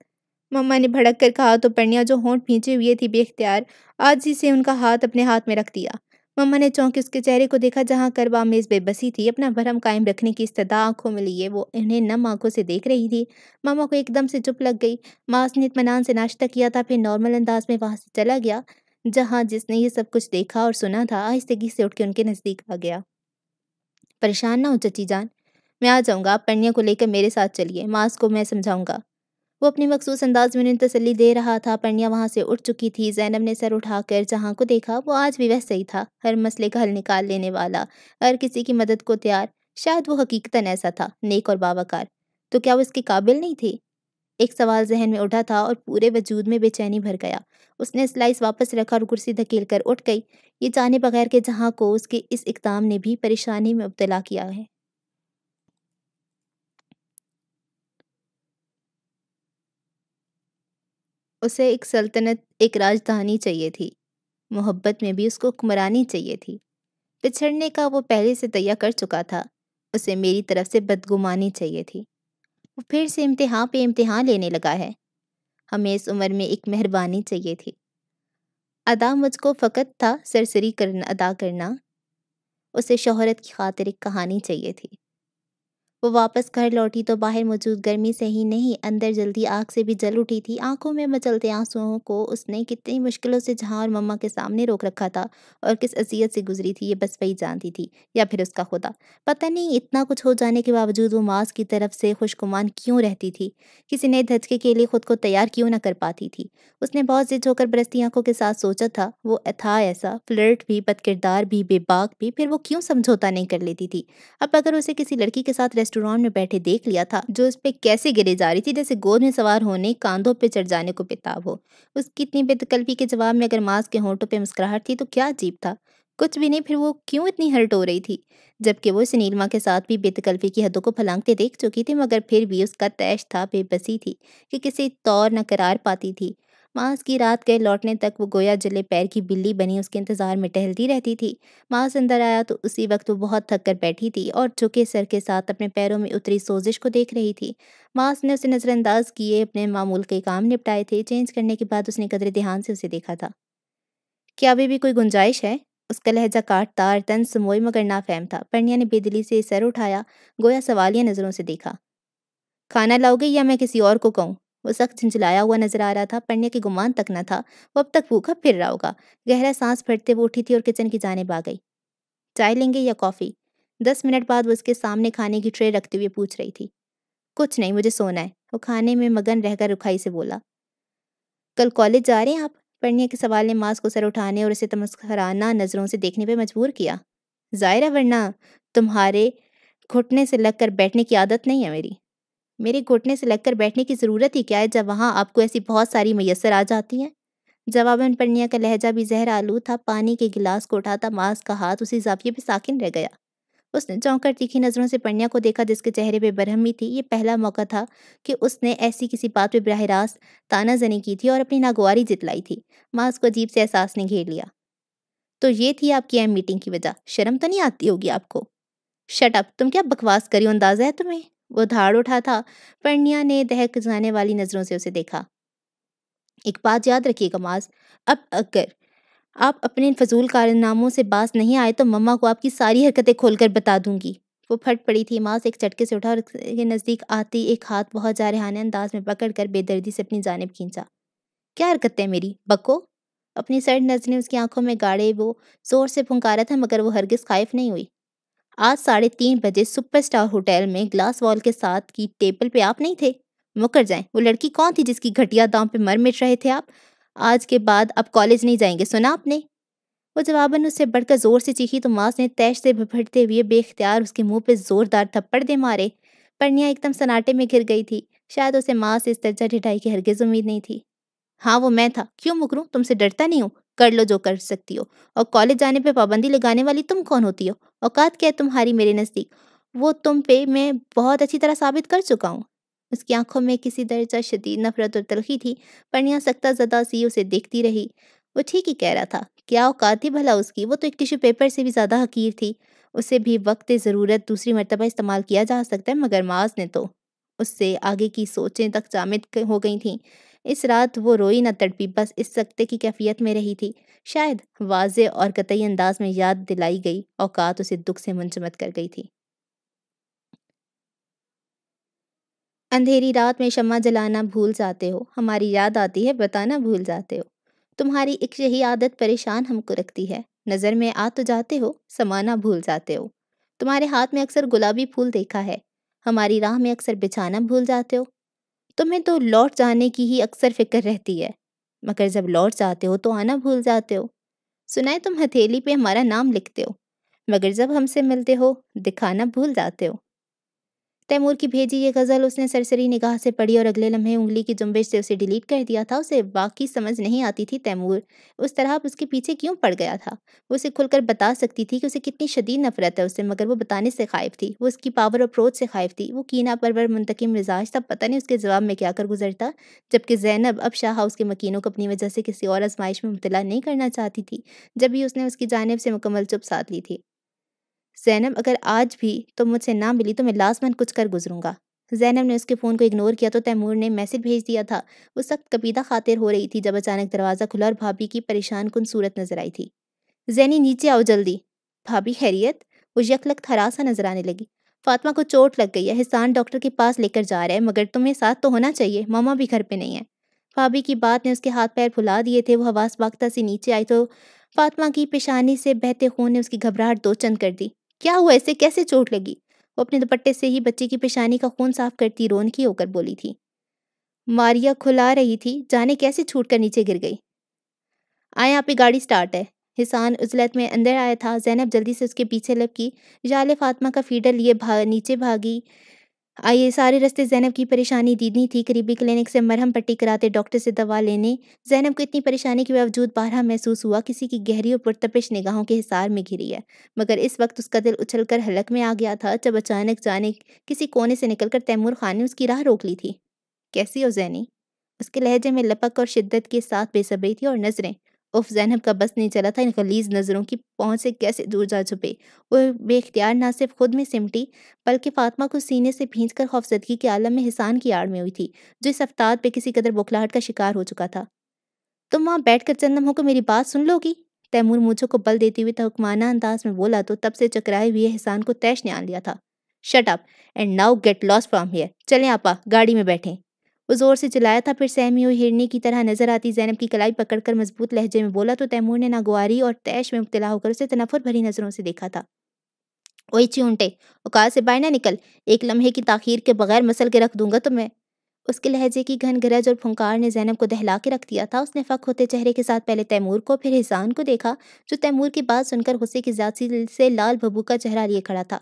मम्मा ने भड़क कर कहा तो परनिया जो होंठ पीछे हुए थी बेख्तियार आज ही से उनका हाथ अपने हाथ में रख दिया मम्मा ने चौंक उसके चेहरे को देखा जहाँ करवा मेज़ बेबसी थी अपना भरम कायम रखने की इस्तः आंखों में लिए वो इन्हें नम आंखों से देख रही थी मामा को एकदम से चुप लग गई माँ ने इतमान से नाश्ता किया था फिर नॉर्मल अंदाज में वहाँ से चला गया जहाँ जिसने ये सब कुछ देखा और सुना था आहिस्तगी से उठ के उनके नज़दीक आ गया परेशान ना हो चची जान मैं आ जाऊँगा आप पन्निया को लेकर मेरे साथ चलिए माँ को मैं समझाऊँगा वो अपने मखसूस अंदाज में उन्हें तसली दे रहा था पंडिया वहाँ से उठ चुकी थी जैनब ने सर उठाकर जहाँ को देखा वो आज भी वैसे ही था हर मसले का हल निकाल लेने वाला हर किसी की मदद को तैयार शायद वो हकीकता ऐसा था नेक और बाबाकार तो क्या वो इसके काबिल नहीं थे एक सवाल जहन में उठा था और पूरे वजूद में बेचैनी भर गया उसने स्लाइस वापस रखा और कुर्सी धकेल कर उठ गई ये जाने बगैर के जहाँ को उसके इस इकदाम ने भी परेशानी में मुबतला किया है उसे एक सल्तनत एक राजधानी चाहिए थी मोहब्बत में भी उसको हुक्मरानी चाहिए थी पिछड़ने का वो पहले से तैयार कर चुका था उसे मेरी तरफ से बदगुमानी चाहिए थी वो फिर से इम्तिहान पे इम्तिहान लेने लगा है हमें इस उम्र में एक मेहरबानी चाहिए थी अदा मुझको फ़कत था सरसरी करना अदा करना उसे शोहरत की खातिर एक कहानी चाहिए थी वो वापस घर लौटी तो बाहर मौजूद गर्मी से ही नहीं अंदर जल्दी आग से भी जल उठी थी आंखों में मचलते आंसुओं को उसने कितनी मुश्किलों से जहां और मम्मा के सामने रोक रखा था और किस असीयत से गुजरी थी ये बस वही जानती थी या फिर उसका खुदा पता नहीं इतना कुछ हो जाने के बावजूद वो मास की तरफ से खुशगुमान क्यों रहती थी किसी नए धचके के लिए खुद को तैयार क्यों ना कर पाती थी उसने बहुत जिद होकर बरसती आंखों के साथ सोचा था वो था ऐसा फ्लर्ट भी बदकिरदार भी बेबाक भी फिर वो क्यों समझौता नहीं कर लेती थी अब अगर उसे किसी लड़की के साथ रेस्टोरेंट में बैठे देख लिया था जो उस पर कैसे गिरे जा रही थी जैसे गोद में सवार होने कांधों पर चढ़ जाने को बेताब हो उसकी इतनी बेतकल्पी के जवाब में अगर मास के होंठों पर मुस्कुराहट थी तो क्या अजीब था कुछ भी नहीं फिर वो क्यों इतनी हर्ट हो रही थी जबकि वो सुनीलमा के साथ भी बेतकल्फी की हदों को फलांगते देख चुकी थी मगर फिर भी उसका तैश था बेबसी थी कि किसी तौर न करार पाती थी मांस की रात गए लौटने तक वो गोया जले पैर की बिल्ली बनी उसके इंतज़ार में टहलती रहती थी मांस अंदर आया तो उसी वक्त वो बहुत थक कर बैठी थी और झुके सर के साथ अपने पैरों में उतरी सोजिश को देख रही थी मांस ने उसे नज़रअंदाज किए अपने मामूल के काम निपटाए थे चेंज करने के बाद उसने कदरे ध्यान से उसे देखा था क्या अभी भी कोई गुंजाइश है उसका लहजा काट तार तन समोई मगर नाफहम था परनिया ने बेदली से सर उठाया गोया सवालिया नज़रों से देखा खाना लाओगे या मैं किसी और को कहूँ वो सख्त झंझलाया हुआ नजर आ रहा था पढ़ने के गुमान तक न था वो अब तक भूखा फिर रहा होगा गहरा सांस फटते वो उठी थी और किचन की जानब आ गई चाय लेंगे या कॉफ़ी दस मिनट बाद वो उसके सामने खाने की ट्रे रखते हुए पूछ रही थी कुछ नहीं मुझे सोना है वो खाने में मगन रहकर रुखाई से बोला कल कॉलेज जा रहे हैं आप पढ़ने के सवाल ने मास्क को सर उठाने और उसे तमस्कराना नज़रों से देखने पर मजबूर किया ज़ाहिर है वरना तुम्हारे घुटने से लगकर बैठने की आदत नहीं है मेरी मेरे घुटने से लगकर बैठने की ज़रूरत ही क्या है जब वहाँ आपको ऐसी बहुत सारी मैसर आ जाती हैं जवाबन पन्निया का लहजा भी जहर आलू था पानी के गिलास को उठाता मास का हाथ उसी जाफिये पर साकिन रह गया उसने चौंकर तीखी नज़रों से पन्निया को देखा जिसके चेहरे पर बरहमी थी ये पहला मौका था कि उसने ऐसी किसी बात पर बरह रास्त तानाजनी की थी और अपनी नागवारी जितलाई थी मांस को अजीब से एहसास ने घेर लिया तो ये थी आपकी अहम मीटिंग की वजह शर्म तो नहीं आती होगी आपको शट अप तुम क्या बकवास करी अंदाज़ा है तुम्हें वो धाड़ उठा था पर्णिया ने दहक जाने वाली नज़रों से उसे देखा एक बात याद रखिएगा माज अब अगर आप अपने इन फजूल कारनामों से बास नहीं आए तो मम्मा को आपकी सारी हरकतें खोलकर बता दूंगी वो फट पड़ी थी माज एक चटके से उठा और के नज़दीक आती एक हाथ बहुत जारहाना अंदाज में पकड़ कर बेदर्दी से अपनी जानब खींचा क्या हरकत है मेरी बको अपनी सर्द नज़रें उसकी आंखों में गाड़े वो ज़ोर से फुंकारा था मगर वो हरगिज़ खाइफ नहीं हुई आज साढ़े तीन बजे सुपरस्टार होटल में ग्लास वॉल के साथ की टेबल पे आप नहीं थे मुकर जाएं वो लड़की कौन थी जिसकी घटिया दाम पे मर मिट रहे थे आप आज के बाद अब कॉलेज नहीं जाएंगे सुना आपने वो जवाबन उससे बढ़कर जोर से चीखी तो मास ने तैश से भटते हुए बेख्तियार उसके मुंह पे जोरदार थप्पड़ दे मारे परनिया एकदम सनाटे में घिर गई थी शायद उसे माँ से इस दर्जा ढिठाई की हरगिज उम्मीद नहीं थी हाँ वो मैं था क्यों मुकरूँ तुमसे डरता नहीं हूँ कर लो जो कर सकती हो और कॉलेज जाने पे पाबंदी लगाने वाली तुम कौन होती हो औकात क्या है तुम्हारी मेरे नज़दीक वो तुम पे मैं बहुत अच्छी तरह साबित कर चुका हूँ उसकी आंखों में किसी दर्जा शदीद नफरत और तलखी थी पर यहाँ सख्ता ज़दा सी उसे देखती रही वो ठीक ही कह रहा था क्या औकात थी भला उसकी वो तो एक टिश्यू पेपर से भी ज़्यादा हकीर थी उसे भी वक्त ज़रूरत दूसरी मरतबा इस्तेमाल किया जा सकता है मगर माज ने तो उससे आगे की सोचें तक जामित हो गई थीं इस रात वो रोई न तड़पी बस इस सकते की कैफियत में रही थी शायद वाज और कतई अंदाज में याद दिलाई गई औकात उसे दुख से मुंजमद कर गई थी अंधेरी रात में शमा जलाना भूल जाते हो हमारी याद आती है बताना भूल जाते हो तुम्हारी एक यही आदत परेशान हमको रखती है नज़र में आ तो जाते हो समाना भूल जाते हो तुम्हारे हाथ में अक्सर गुलाबी फूल देखा है हमारी राह में अक्सर बिछाना भूल जाते हो तुम्हें तो, तो लौट जाने की ही अक्सर फिक्र रहती है मगर जब लौट जाते हो तो आना भूल जाते हो सुनाए तुम हथेली पे हमारा नाम लिखते हो मगर जब हमसे मिलते हो दिखाना भूल जाते हो तैमूर की भेजी ये गज़ल उसने सरसरी निगाह से पढ़ी और अगले लम्हे उंगली की जुम्बिश से उसे डिलीट कर दिया था उसे बाकी समझ नहीं आती थी तैमूर उस तरह उसके पीछे क्यों पड़ गया था वो उसे खुलकर बता सकती थी कि उसे कितनी शदीद नफरत है उससे मगर वो बताने से खाइफ थी वो उसकी पावर अप्रोच से खाइफ थी वो कीना परवर मुंतकिम मिजाज था पता नहीं उसके जवाब में क्या कर गुजरता जबकि जैनब अब शाह उसके मकीनों को अपनी वजह से किसी और आजमाइश में मुबला नहीं करना चाहती थी जब भी उसने उसकी जानब से मुकम्मल चुप साध ली थी जैनब अगर आज भी तो मुझसे ना मिली तो मैं लास्ट मंथ कुछ कर गुजरूंगा जैनब ने उसके फ़ोन को इग्नोर किया तो तैमूर ने मैसेज भेज दिया था उस सख्त कपीदा खातिर हो रही थी जब अचानक दरवाज़ा खुला और भाभी की परेशान कन सूरत नजर आई थी जैनी नीचे आओ जल्दी भाभी खैरियत वो यकलक थरासा नजर आने लगी फातिमा को चोट लग गई है हिसान डॉक्टर के पास लेकर जा रहा है मगर तुम्हें साथ तो होना चाहिए मामा भी घर पर नहीं है भाभी की बात ने उसके हाथ पैर फुला दिए थे वो हवास बागता से नीचे आई तो फातिमा की पेशानी से बहते खून ने उसकी घबराहट दो चंद कर दी क्या हुआ इसे कैसे चोट लगी वो अपने दुपट्टे से ही बच्चे की पेशानी का खून साफ करती रोन की होकर बोली थी मारिया खुला रही थी जाने कैसे छूट कर नीचे गिर गई आए आप गाड़ी स्टार्ट है हिसान उजलत में अंदर आया था जैनब जल्दी से उसके पीछे लपकी जाले फातमा का फीडर लिए भा, नीचे भागी आइए सारे रास्ते जैनब की परेशानी दीदनी थी करीबी क्लिनिक से मरहम पट्टी कराते डॉक्टर से दवा लेने जैनब को इतनी परेशानी के बावजूद बारह महसूस हुआ किसी की गहरी और पुरतपिश निगाहों के हिसार में घिरी है मगर इस वक्त उसका दिल उछल कर हलक में आ गया था जब अचानक जाने किसी कोने से निकलकर तैमूर खान ने उसकी राह रोक ली थी कैसी हो जैनी उसके लहजे में लपक और शिद्दत के साथ बेसब्री थी और नज़रें उफ जैनब का बस नहीं चला था इन खलीज नज़रों की पहुंच से कैसे दूर जा छुपे वो बेख्तियार ना सिर्फ खुद में सिमटी बल्कि फातिमा को सीने से भींच कर खौफजदगी के आलम में हिसान की आड़ में हुई थी जो इस अफ्ताद पे किसी कदर बुखलाहट का शिकार हो चुका था तुम वहाँ बैठ कर चंदम होकर मेरी बात सुन लोगी तैमूर मूछो को बल देते हुए तहकमाना अंदाज में बोला तो तब से चकराए हुए हिसान को तैश ने आ लिया था shut up and now get lost from here चलें आपा गाड़ी में बैठें वो ज़ोर से चलाया था फिर सहमी हुई हिरनी की तरह नजर आती जैनब की कलाई पकड़कर मजबूत लहजे में बोला तो तैमूर ने नागवारी और तैश में मुब्तला होकर उसे तनफर भरी नज़रों से देखा था वही चिऊंटे उकाल से बाहर ना निकल एक लम्हे की ताखीर के बगैर मसल के रख दूंगा तो मैं उसके लहजे की घन गरज और फुंकार ने जैनब को दहला के रख दिया था उसने फ़क होते चेहरे के साथ पहले तैमूर को फिर हिसान को देखा जो तैमूर की बात सुनकर गुस्से की ज्यादा से लाल भबू का चेहरा लिए खड़ा था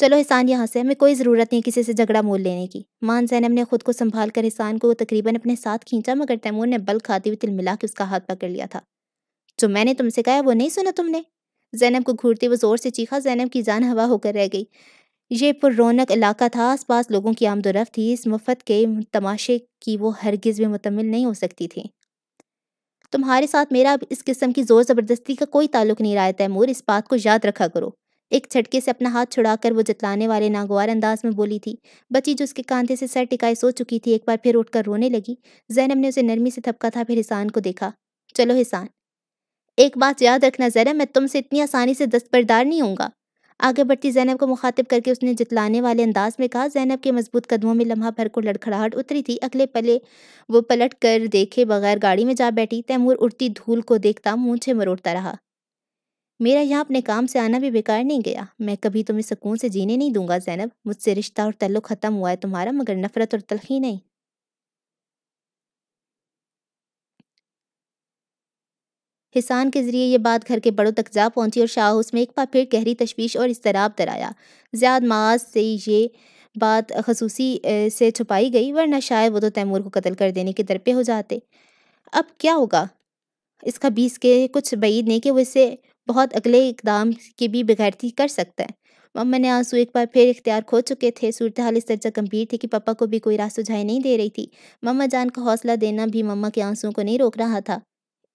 चलो एहसान यहाँ से हमें कोई ज़रूरत नहीं किसी से झगड़ा मोल लेने की मान जैनब ने खुद को संभाल कर एहसान को तकरीबन अपने साथ खींचा मगर तैमूर ने बल खाती हुई तिलमिला के उसका हाथ पकड़ लिया था जो मैंने तुमसे कहा वो नहीं सुना तुमने जैनब को घूरते हुए ज़ोर से चीखा जैनब की जान हवा होकर रह गई ये पुर रौनक इलाका था आसपास लोगों की आमदोरफ़ थी इस मुफ्त के तमाशे की वो हरगिज़ भी मुतमिल नहीं हो सकती थी तुम्हारे साथ मेरा अब इस किस्म की ज़ोर ज़बरदस्ती का कोई ताल्लुक नहीं रहा है तैमूर इस बात को याद रखा करो एक झटके से अपना हाथ छुड़ाकर वो जतलाने वाले नागवार अंदाज में बोली थी बच्ची जो उसके कांधे से सर टिकाए सो चुकी थी एक बार फिर उठकर रोने लगी जैनब ने उसे नरमी से थपका था फिर हिसान को देखा चलो हिसान एक बात याद रखना जैनब मैं तुमसे इतनी आसानी से दस्तबरदार नहीं होऊंगा आगे बढ़ती जैनब को मुखातिब करके उसने जितलाने वाले अंदाज में कहा जैनब के मजबूत कदमों में लम्हा भर को लड़खड़ाहट उतरी थी अगले पले वो पलट कर देखे बगैर गाड़ी में जा बैठी तैमूर उड़ती धूल को देखता मूछे मरोड़ता रहा मेरा यहाँ अपने काम से आना भी बेकार नहीं गया मैं कभी तुम्हें सुकून से जीने नहीं दूंगा जैनब मुझसे रिश्ता और तल्लु ख़त्म हुआ है तुम्हारा मगर नफरत और तलखी नहीं हिसान के ज़रिए यह बात घर के बड़ों तक जा पहुंची और शाह उसमें एक बार फिर गहरी तशवीश और इसतराब दराया ज़्याद माज से ये बात खसूसी से छुपाई गई वरना शायद वो तो तैमूर को कत्ल कर देने के दर पे हो जाते अब क्या होगा इसका बीस के कुछ बईद नहीं कि वो इसे बहुत अगले इकदाम की भी बगैरती कर सकता है मम्मा ने आंसू एक बार फिर इख्तियार खो चुके थे सूरत हाल इस दर्जा गंभीर थी कि पापा को भी कोई राह सुझाई नहीं दे रही थी मम्मा जान का हौसला देना भी मम्मा के आंसुओं को नहीं रोक रहा था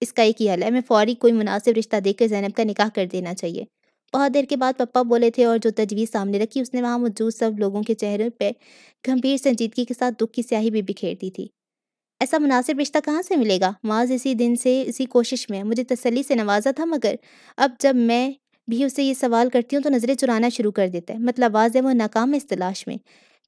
इसका एक ही हल है मैं फौरी कोई मुनासिब रिश्ता देकर जैनब का निकाह कर देना चाहिए बहुत देर के बाद पप्पा बोले थे और जो तजवीज़ सामने रखी उसने वहाँ मौजूद सब लोगों के चेहरे पर गंभीर संजीदगी के साथ दुख की स्याही भी बिखेर दी थी ऐसा मुनासिब रिश्ता कहाँ से मिलेगा माज इसी दिन से इसी कोशिश में मुझे तसली से नवाजा था मगर अब जब मैं भी उसे ये सवाल करती हूँ तो नज़रें चुराना शुरू कर देता है मतलब वाज है वो नाकाम है इस तलाश में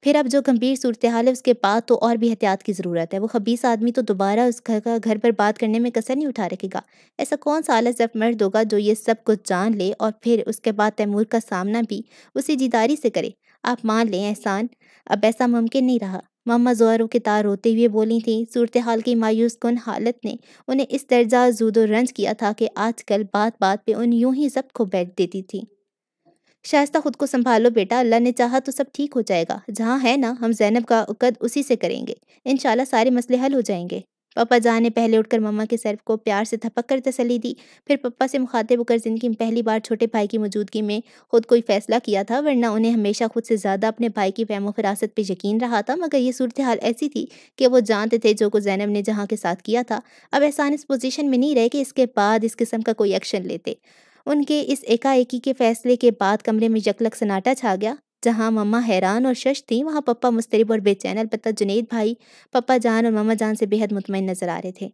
फिर अब जो गंभीर सूरत हाल है उसके बाद तो और भी एहतियात की ज़रूरत है वो खबीस आदमी तो दोबारा उस घर का घर पर बात करने में कसर नहीं उठा रखेगा ऐसा कौन सा आलस जब मर्द होगा जो ये सब कुछ जान ले और फिर उसके बाद तैमूर का सामना भी उसी जीदारी से करे आप मान लें एहसान अब ऐसा मुमकिन नहीं रहा मम्मा जोहरों के तार रोते हुए बोली थी सूरत हाल की मायूस कन हालत ने उन्हें इस दर्जा जूदो रंज किया था कि आजकल बात बात पे उन यूं ही सब खो बैठ देती थी शायस्ता खुद को संभालो बेटा अल्लाह ने चाहा तो सब ठीक हो जाएगा जहाँ है ना हम जैनब का उकद उसी से करेंगे इनशाला सारे मसले हल हो जाएंगे पापा जहाँ ने पहले उठकर मम्मा के सर को प्यार से थपक कर तसली दी फिर पप्पा से मुखातिब होकर ज़िंदगी में पहली बार छोटे भाई की मौजूदगी में खुद कोई फैसला किया था वरना उन्हें हमेशा खुद से ज़्यादा अपने भाई की फैमो फिरासत पर यकीन रहा था मगर ये सूरत हाल ऐसी थी कि वो जानते थे जो को जैनब ने जहाँ के साथ किया था अब एहसान इस पोजिशन में नहीं रहे कि इसके बाद इस किस्म का कोई एक्शन लेते उनके इस एकाएकी के फैसले के बाद कमरे में यकलक सन्नाटा छा गया जहाँ मम्मा हैरान और शश थी वहाँ पप्पा मुस्तरब और बेचैन अलबत्ता जुनेद भाई पप्पा जान और मामा जान से बेहद मुतमिन नजर आ रहे थे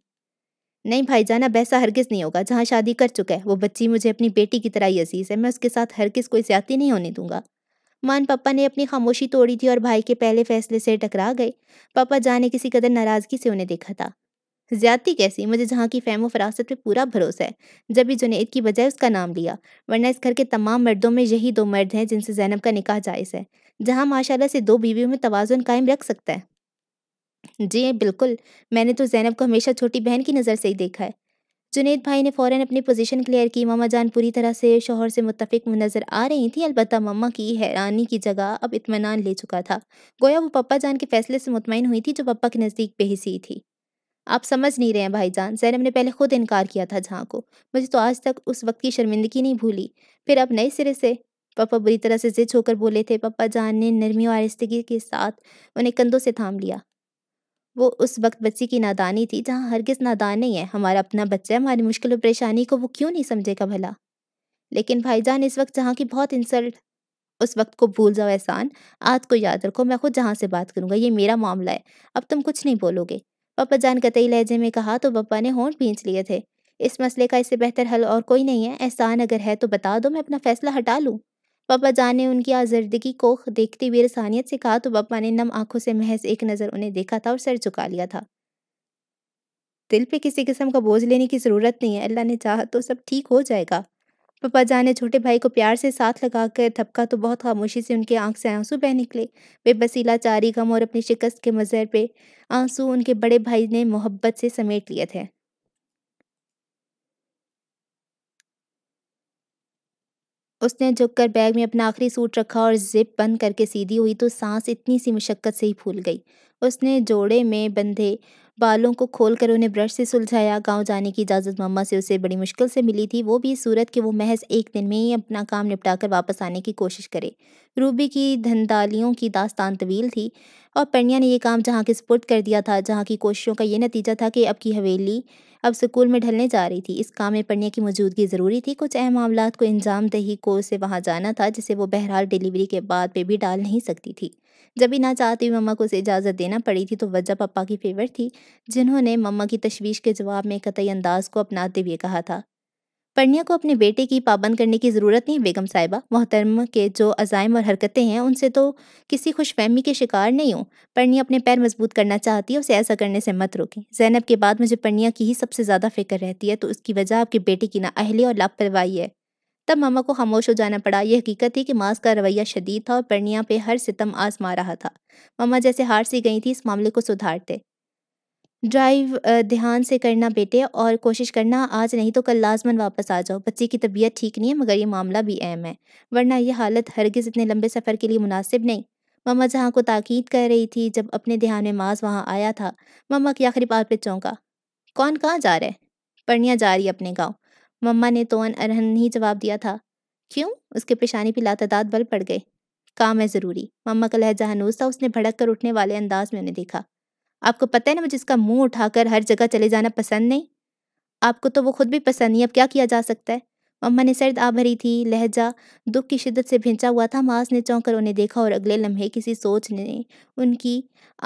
नहीं भाई जान अब ऐसा हरगिज़ नहीं होगा जहाँ शादी कर चुका है वो बच्ची मुझे अपनी बेटी की तरह ही अजीज़ है मैं उसके साथ हरगिज़ कोई ज़्यादा नहीं होने दूंगा मान पापा ने अपनी खामोशी तोड़ी थी और भाई के पहले फैसले से टकरा गए पापा जाने किसी कदर नाराज़गी से उन्हें देखा था ज्यादती कैसी मुझे जहाँ की फैमो फरासत पे पूरा भरोसा है जब भी जुनेद की बजाय उसका नाम लिया वरना इस घर के तमाम मर्दों में यही दो मर्द हैं जिनसे जैनब का निकाह जायज़ है जहाँ माशाला से दो बीवियों में तोज़ुन कायम रख सकता है जी बिल्कुल मैंने तो जैनब को हमेशा छोटी बहन की नज़र से ही देखा है जुनेद भाई ने फ़ौरन अपनी पोजीशन क्लियर की मामा जान पूरी तरह से शोहर से मुतफिक नज़र आ रही थी अलबत् मामा की हैरानी की जगह अब इतमान ले चुका था गोया वो पप्पा जान के फैसले से मुतमिन हुई थी जो पप्पा के नज़दीक बेहसी थी आप समझ नहीं रहे हैं भाईजान जैनब ने पहले खुद इनकार किया था जहाँ को मुझे तो आज तक उस वक्त की शर्मिंदगी नहीं भूली फिर अब नए सिरे से पापा बुरी तरह से जिद होकर बोले थे पापा जान ने नरमी और आरिस्तगी के साथ उन्हें कंधों से थाम लिया वो उस वक्त बच्ची की नादानी थी जहाँ हरगिज नादान नहीं है हमारा अपना बच्चा है हमारी मुश्किल और परेशानी को वो क्यों नहीं समझेगा भला लेकिन भाईजान इस वक्त जहाँ की बहुत इंसल्ट उस वक्त को भूल जाओ एहसान आज को याद रखो मैं खुद जहाँ से बात करूँगा ये मेरा मामला है अब तुम कुछ नहीं बोलोगे पापा जान कतई लहजे में कहा तो पप्पा ने होंठ भींच लिए थे इस मसले का इससे बेहतर हल और कोई नहीं है एहसान अगर है तो बता दो मैं अपना फैसला हटा लूँ पापा जान ने उनकी आजर्दगी को देखते हुए रसानियत से कहा तो पापा ने नम आंखों से महज एक नज़र उन्हें देखा था और सर झुका लिया था दिल पे किसी किस्म का बोझ लेने की ज़रूरत नहीं है अल्लाह ने चाहा तो सब ठीक हो जाएगा पापा जान ने छोटे भाई को प्यार से साथ लगाकर थपका तो बहुत खामोशी से उनके आंख से आंसू बह निकले वे बसीला चारी गम और अपनी शिकस्त के मज़र पे आंसू उनके बड़े भाई ने मोहब्बत से समेट लिए थे उसने झुककर बैग में अपना आखिरी सूट रखा और जिप बंद करके सीधी हुई तो सांस इतनी सी मुशक्क़त से ही फूल गई उसने जोड़े में बंधे बालों को खोल कर उन्हें ब्रश से सुलझाया गाँव जाने की इजाज़त मम्मा से उसे बड़ी मुश्किल से मिली थी वो भी सूरत के वो महज एक दिन में ही अपना काम निपटा कर वापस आने की कोशिश करे रूबी की धंधालियों की दास्तान तवील थी और पनिया ने यह काम जहाँ के सुपुर्द कर दिया था जहाँ की कोशिशों का ये नतीजा था कि अब की हवेली अब स्कूल में ढलने जा रही थी इस काम में पनिया की मौजूदगी ज़रूरी थी कुछ अहम मामला को इंजाम दही को उसे वहाँ जाना था जिसे वो बहरहाल डिलीवरी के बाद पे भी डाल नहीं सकती थी जब भी ना चाहती हुई मम्मा को उसे इजाज़त देना पड़ी थी तो वजह पापा की फेवर थी जिन्होंने मम्मा की तशवीश के जवाब में कतई अंदाज को अपनाते हुए कहा था पढ़निया को अपने बेटे की पाबंद करने की ज़रूरत नहीं बेगम साहिबा मोहतरम के जो अज़ायम और हरकतें हैं उनसे तो किसी खुशफहमी के शिकार नहीं हूँ पढ़निया अपने पैर मजबूत करना चाहती है उसे ऐसा करने से मत रोकें जैनब के बाद मुझे पढ़निया की ही सबसे ज़्यादा फिक्र रहती है तो उसकी वजह आपके बेटे की ना अहली और लापरवाही है तब मामा को खामोश हो जाना पड़ा यह हकीकत थी कि मास का रवैया शदीद था और परनिया पे हर सितम आजमा रहा था मामा जैसे हार सी गई थी इस मामले को सुधारते ड्राइव ध्यान से करना बेटे और कोशिश करना आज नहीं तो कल लाजमन वापस आ जाओ बच्ची की तबीयत ठीक नहीं है मगर ये मामला भी अहम है वरना यह हालत हरगिज़ इतने लंबे सफ़र के लिए मुनासिब नहीं ममा जहाँ को ताकीद कर रही थी जब अपने ध्यान में माज वहाँ आया था ममा की आखिरी बात पे चौंका कौन कहाँ जा रहा है पर्णिया जा रही है अपने गाँव मम्मा ने तो अरहन ही जवाब दिया था क्यों उसके पेशानी पर लातदाद बल पड़ गए काम है ज़रूरी मम्मा का लहजा हनूस था उसने भड़क कर उठने वाले अंदाज में उन्हें देखा आपको पता है ना मुझे इसका मुंह उठाकर हर जगह चले जाना पसंद नहीं आपको तो वो खुद भी पसंद नहीं अब क्या किया जा सकता है मम्मा ने सर्द आ भरी थी लहजा दुख की शिद्दत से भिंचा हुआ था मास ने चौंक कर उन्हें देखा और अगले लम्हे किसी सोच ने उनकी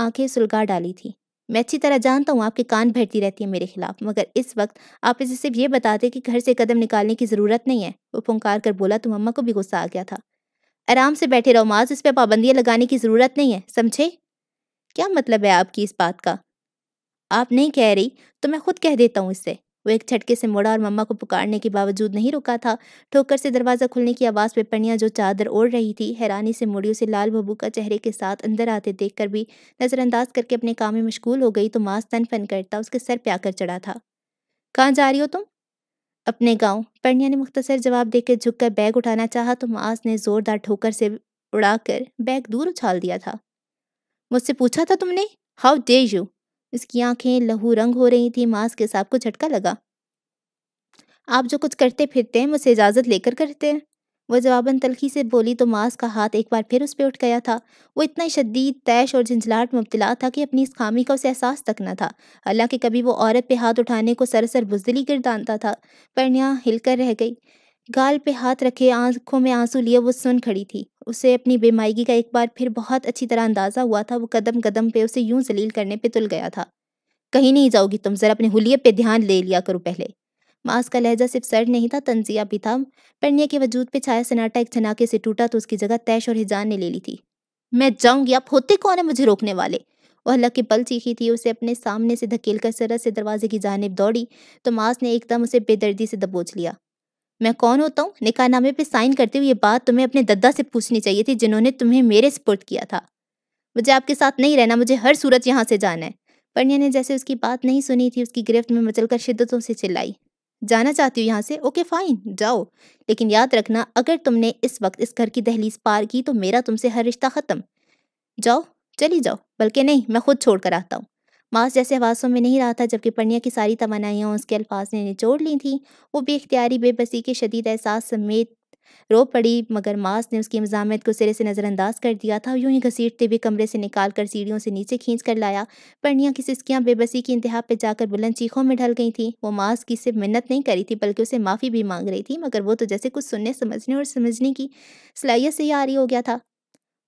आंखें सुलगा डाली थी मैं अच्छी तरह जानता हूँ आपके कान बैठती रहती है मेरे खिलाफ मगर इस वक्त आप इसे सिर्फ ये बताते कि घर से कदम निकालने की ज़रूरत नहीं है वो पुंकार कर बोला तो मम्मा को भी गुस्सा आ गया था आराम से बैठे रहो माज इस पर पाबंदियाँ लगाने की ज़रूरत नहीं है समझे क्या मतलब है आपकी इस बात का आप नहीं कह रही तो मैं खुद कह देता हूँ इससे वो एक झटके से मुड़ा और मम्मा को पुकारने के बावजूद नहीं रुका था ठोकर से दरवाज़ा खुलने की आवाज़ पे पनिया जो चादर ओढ़ रही थी हैरानी से मुड़ी उसे लाल बबू का चेहरे के साथ अंदर आते देख कर भी नज़रअंदाज करके अपने काम में मशगूल हो गई तो मांस तन फन करता उसके सर पे आकर चढ़ा था कहाँ जा रही हो तुम अपने गांव पर्णिया ने मुख्तसर जवाब देकर झुककर बैग उठाना चाहा तो मास ने ज़ोरदार ठोकर से उड़ाकर बैग दूर उछाल दिया था मुझसे पूछा था तुमने हाउ डे यू उसकी आंखें लहू रंग हो रही थी मास के साहब को झटका लगा आप जो कुछ करते फिरते हैं मुझसे इजाज़त लेकर करते हैं वह जवाबन तलखी से बोली तो मास का हाथ एक बार फिर उस पर उठ गया था वो इतना शदीद तैश और झंझलाट मुबतला था कि अपनी इस खामी का उसे एहसास तक न था हालांकि कभी वो औरत पे हाथ उठाने को सरसर बुजदली गिर डालता था पर हिलकर रह गई गाल पे हाथ रखे आंखों में आंसू लिए वो सुन खड़ी थी उसे अपनी बेमायगी का एक बार फिर बहुत अच्छी तरह अंदाज़ा हुआ था वो कदम कदम पे उसे यूं जलील करने पे तुल गया था कहीं नहीं जाओगी तुम ज़रा अपने हुलिये पे ध्यान ले लिया करो पहले मास का लहजा सिर्फ सर नहीं था तंजिया भी था परनिया के वजूद पे छाया सन्नाटा एक छनाके से टूटा तो उसकी जगह तैश और हिजान ने ले ली थी मैं जाऊंगी आप होते कौन है मुझे रोकने वाले वह की पल चीखी थी उसे अपने सामने से धकेल कर सरस से दरवाजे की जानब दौड़ी तो मास ने एकदम उसे बेदर्दी से दबोच लिया मैं कौन होता हूँ निकाहनामे पे साइन करते हुए ये बात तुम्हें अपने दद्दा से पूछनी चाहिए थी जिन्होंने तुम्हें मेरे सपोर्ट किया था मुझे आपके साथ नहीं रहना मुझे हर सूरत यहाँ से जाना है परनिया ने जैसे उसकी बात नहीं सुनी थी उसकी गिरफ्त में मचलकर शिद्दतों से चिल्लाई जाना चाहती हूँ यहाँ से ओके फाइन जाओ लेकिन याद रखना अगर तुमने इस वक्त इस घर की दहलीज पार की तो मेरा तुमसे हर रिश्ता ख़त्म जाओ चली जाओ बल्कि नहीं मैं खुद छोड़ कर आता हूँ मास जैसे आवाज़ों में नहीं रहा था जबकि पढ़िया की सारी तमन्नाइयाँ उसके अल्फाज ने निचोड़ ली थी वो बेख्तियारी बेबसी के शदीद एहसास समेत रो पड़ी मगर मास ने उसकी मजामत को सिरे से नज़रअंदाज कर दिया था यूं ही घसीटते हुए कमरे से निकाल कर सीढ़ियों से नीचे खींच कर लाया पढ़िया की सिस्कियाँ बेबसी की इंतहा पर जाकर बुलंद चीखों में ढल गई थी वो मास की सिर्फ मिन्नत नहीं करी थी बल्कि उसे माफ़ी भी मांग रही थी मगर वो तो जैसे कुछ सुनने समझने और समझने की सलाहियत से ही आ रही हो गया था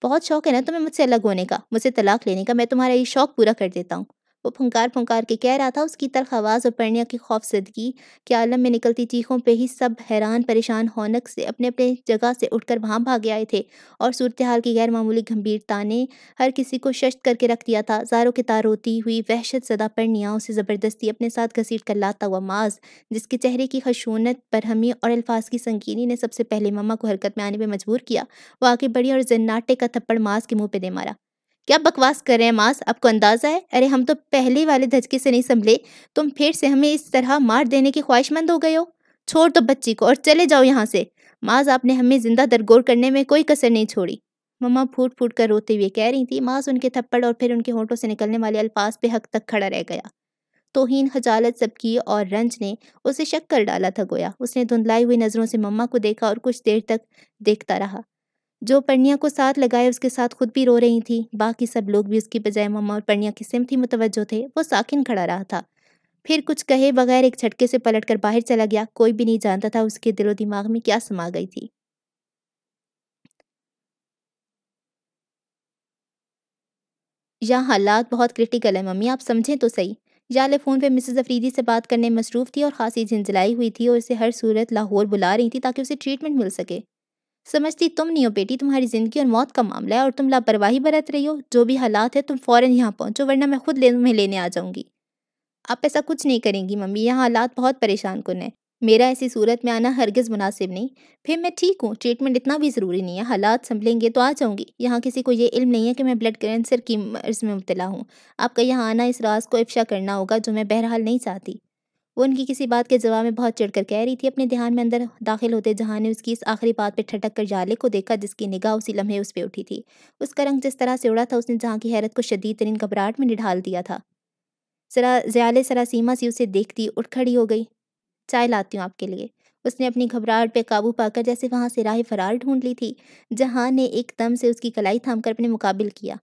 बहुत शौक है ना तुम्हें मुझसे अलग होने का मुझसे तलाक लेने का मैं तुम्हारा ये शौक पूरा कर देता हूँ वो फंकार फंकार के कह रहा था उसकी तरफ आवाज़ और पढ़ने की खौफजदगी के आलम में निकलती चीखों पे ही सब हैरान परेशान होनक से अपने अपने जगह से उठकर वहाँ भाग आए थे और सूरत हाल की गैर मामूली गंभीरता ने हर किसी को शश्त करके रख दिया था जारों के तार होती हुई वहशत सदा पढ़निया उसे ज़बरदस्ती अपने साथ घसीट कर लाता हुआ माज जिसके चेहरे की खशूनत बरहमी और अल्फाज की संगीनी ने सबसे पहले ममा को हरकत में आने पर मजबूर किया वो बड़ी और जन्नाटे का थप्पड़ माज के मुँह पर दे मारा क्या बकवास कर रहे हैं मास आपको अंदाज़ा है अरे हम तो पहले वाले धचके से नहीं संभले तुम फिर से हमें इस तरह मार देने की ख्वाहिशमंद हो गए हो छोड़ दो तो बच्ची को और चले जाओ यहाँ से माज आपने हमें ज़िंदा दरगोर करने में कोई कसर नहीं छोड़ी मम्मा फूट फूट कर रोते हुए कह रही थी माज उनके थप्पड़ और फिर उनके होंठों से निकलने वाले अल्फाज पे हक तक खड़ा रह गया तोहन हजालत सब की और रंज ने उसे शक कर डाला था गोया उसने धुंधलाई हुई नज़रों से मम्मा को देखा और कुछ देर तक देखता रहा जो पर्णिया को साथ लगाए उसके साथ खुद भी रो रही थी बाकी सब लोग भी उसकी बजाय मामा और पर्णिया की सिमती मुतवजो थे वो साकिन खड़ा रहा था फिर कुछ कहे बगैर एक झटके से पलट कर बाहर चला गया कोई भी नहीं जानता था उसके दिलो दिमाग में क्या समा गई थी यहाँ हालात बहुत क्रिटिकल है मम्मी आप समझें तो सही जाले फ़ोन पे मिसेज अफरीदी से बात करने मसरूफ़ थी और खासी झंझलाई हुई थी और उसे हर सूरत लाहौर बुला रही थी ताकि उसे ट्रीटमेंट मिल सके समझती तुम नहीं हो बेटी तुम्हारी ज़िंदगी और मौत का मामला है और तुम लापरवाही बरत रही हो जो भी हालात है तुम फौरन यहाँ पहुँचो वरना मैं खुद ले तुम्हें लेने आ जाऊंगी आप ऐसा कुछ नहीं करेंगी मम्मी यहाँ हालात बहुत परेशान कुन है मेरा ऐसी सूरत में आना हरगज़ मुनासिब नहीं फिर मैं ठीक हूँ ट्रीटमेंट इतना भी ज़रूरी नहीं है हालात संभलेंगे तो आ जाऊँगी यहाँ किसी को ये इल्म नहीं है कि मैं ब्लड कैंसर की मर्ज़ में मुबला हूँ आपका यहाँ आना इस राज को इफ्शा करना होगा जो मैं बहरहाल नहीं चाहती वो उनकी किसी बात के जवाब में बहुत चिड़कर कह रही थी अपने ध्यान में अंदर दाखिल होते जहाँ ने उसकी इस आखिरी बात पर ठटक कर जाले को देखा जिसकी निगाह उसी लम्हे उस पर उठी थी उसका रंग जिस तरह से उड़ा था उसने जहाँ की हैरत को शदीद तरीन घबराहट में निढाल दिया था सरा जयाले सरासीमा सी उसे देखती उठ खड़ी हो गई चाय लाती हूँ आपके लिए उसने अपनी घबराहट पे काबू पाकर जैसे वहाँ से राह फरार ढूंढ ली थी जहाँ ने एकदम से उसकी कलाई थामकर अपने मुकाबिल किया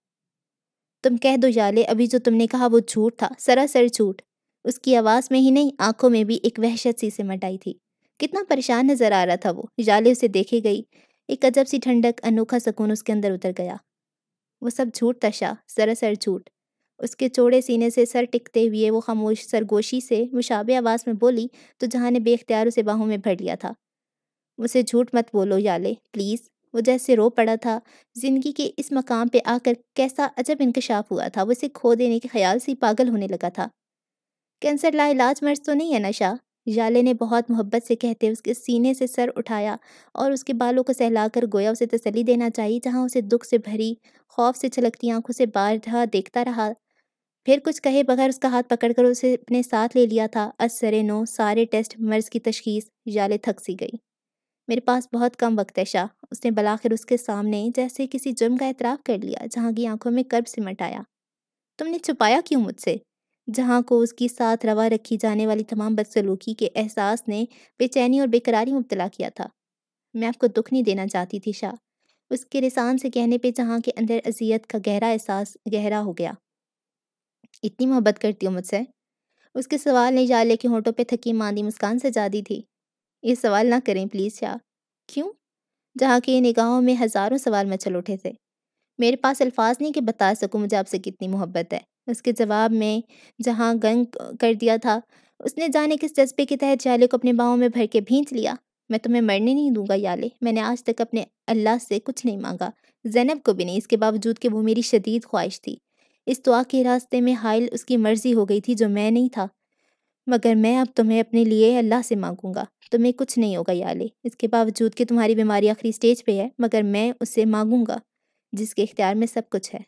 तुम कह दो जाले अभी जो तुमने कहा वो झूठ था सरासर झूठ उसकी आवाज़ में ही नहीं आंखों में भी एक वहशत सी सिमट आई थी कितना परेशान नजर आ रहा था वो जाले उसे देखे गई एक अजब सी ठंडक अनोखा सुकून उसके अंदर उतर गया वो सब झूठ तशा सरासर झूठ उसके चौड़े सीने से सर टिकते हुए वो खामोश सरगोशी से मुशाबे आवाज़ में बोली तो जहाँ ने बेख्तियार उसे बाहों में भर लिया था उसे झूठ मत बोलो याले प्लीज़ वो जैसे रो पड़ा था ज़िंदगी के इस मकाम पे आकर कैसा अजब इंकशाफ हुआ था वो उसे खो देने के ख्याल से पागल होने लगा था कैंसर लाइलाज मर्ज तो नहीं है नशा जाले ने बहुत मोहब्बत से कहते उसके सीने से सर उठाया और उसके बालों को सहलाकर गोया उसे तसली देना चाहिए जहाँ उसे दुख से भरी खौफ से छलकती आंखों से रहा देखता रहा फिर कुछ कहे बगैर उसका हाथ पकड़कर उसे अपने साथ ले लिया था असरे नो सारे टेस्ट मर्ज की तशखीस जाले थक सी गई मेरे पास बहुत कम वक्त है शाह उसने बलाखिर उसके सामने जैसे किसी जुर्म का एतराफ़ कर लिया जहाँ की आंखों में कर्ब सिमट आया तुमने छुपाया क्यों मुझसे जहाँ को उसकी साथ रवा रखी जाने वाली तमाम बदसलूकी के एहसास ने बेचैनी और बेकरारी मुबतला किया था मैं आपको दुख नहीं देना चाहती थी शाह उसके रिसान से कहने पर जहाँ के अंदर अजियत का गहरा एहसास गहरा हो गया इतनी मोहब्बत करती हूँ मुझसे उसके सवाल ने जाले के होंठों पे थकी मांदी मुस्कान से दी थी ये सवाल ना करें प्लीज़ शाह क्यों जहाँ की निगाहों में हज़ारों सवाल मचल उठे थे मेरे पास अल्फाज नहीं कि बता सकूँ मुझे आपसे कितनी मोहब्बत है उसके जवाब में जहां गंग कर दिया था उसने जाने किस जज्बे के तहत जाले को अपने बाहों में भर के भींच लिया मैं तुम्हें मरने नहीं दूंगा याले मैंने आज तक अपने अल्लाह से कुछ नहीं मांगा जैनब को भी नहीं इसके बावजूद कि वो मेरी शदीद ख्वाहिश थी इस दुआ के रास्ते में हायल उसकी मर्जी हो गई थी जो मैं नहीं था मगर मैं अब तुम्हें अपने लिए अल्लाह से मांगूंगा तुम्हें कुछ नहीं होगा याले इसके बावजूद कि तुम्हारी बीमारी आखिरी स्टेज पे है मगर मैं उससे मांगूंगा जिसके इख्तियार में सब कुछ है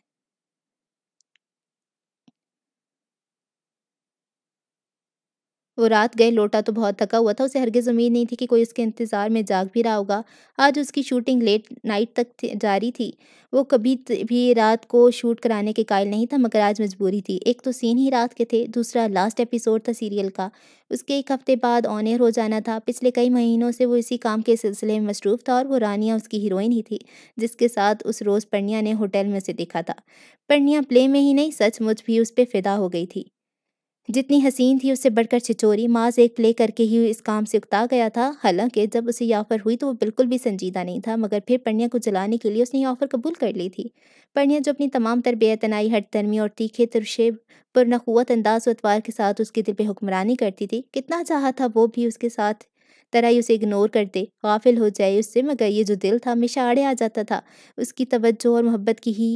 वो रात गए लौटा तो बहुत थका हुआ था उसे हरगे उम्मीद नहीं थी कि कोई उसके इंतज़ार में जाग भी रहा होगा आज उसकी शूटिंग लेट नाइट तक जारी थी वो कभी भी रात को शूट कराने के कायल नहीं था मगर आज मजबूरी थी एक तो सीन ही रात के थे दूसरा लास्ट एपिसोड था सीरियल का उसके एक हफ़्ते बाद ऑन एयर हो जाना था पिछले कई महीनों से वो इसी काम के सिलसिले में मसरूफ़ था और वो रानिया उसकी हीरोइन ही थी जिसके साथ उस रोज़ पर्णिया ने होटल में उसे देखा था पर्णिया प्ले में ही नहीं सचमुच भी उस पर फिदा हो गई थी जितनी हसीन थी उससे बढ़कर छिचोरी माज एक प्ले करके ही इस काम से उकता गया था हालांकि जब उसे यह ऑफ़र हुई तो वो बिल्कुल भी संजीदा नहीं था मगर फिर पढ़िया को जलाने के लिए उसने यह ऑफ़र कबूल कर ली थी पढ़िया जो अपनी तमाम तर बेतनाई हट तरमी और तीखे पर पुरनखवत अंदाज वतवार के साथ उसके दिल पर हुक्मरानी करती थी कितना चाहा था वो भी उसके साथ तरह ही उसे इग्नोर करते गाफिल हो जाए उससे मगर ये जो दिल था हमेशा आड़े आ जाता था उसकी तवज्जो और मोहब्बत की ही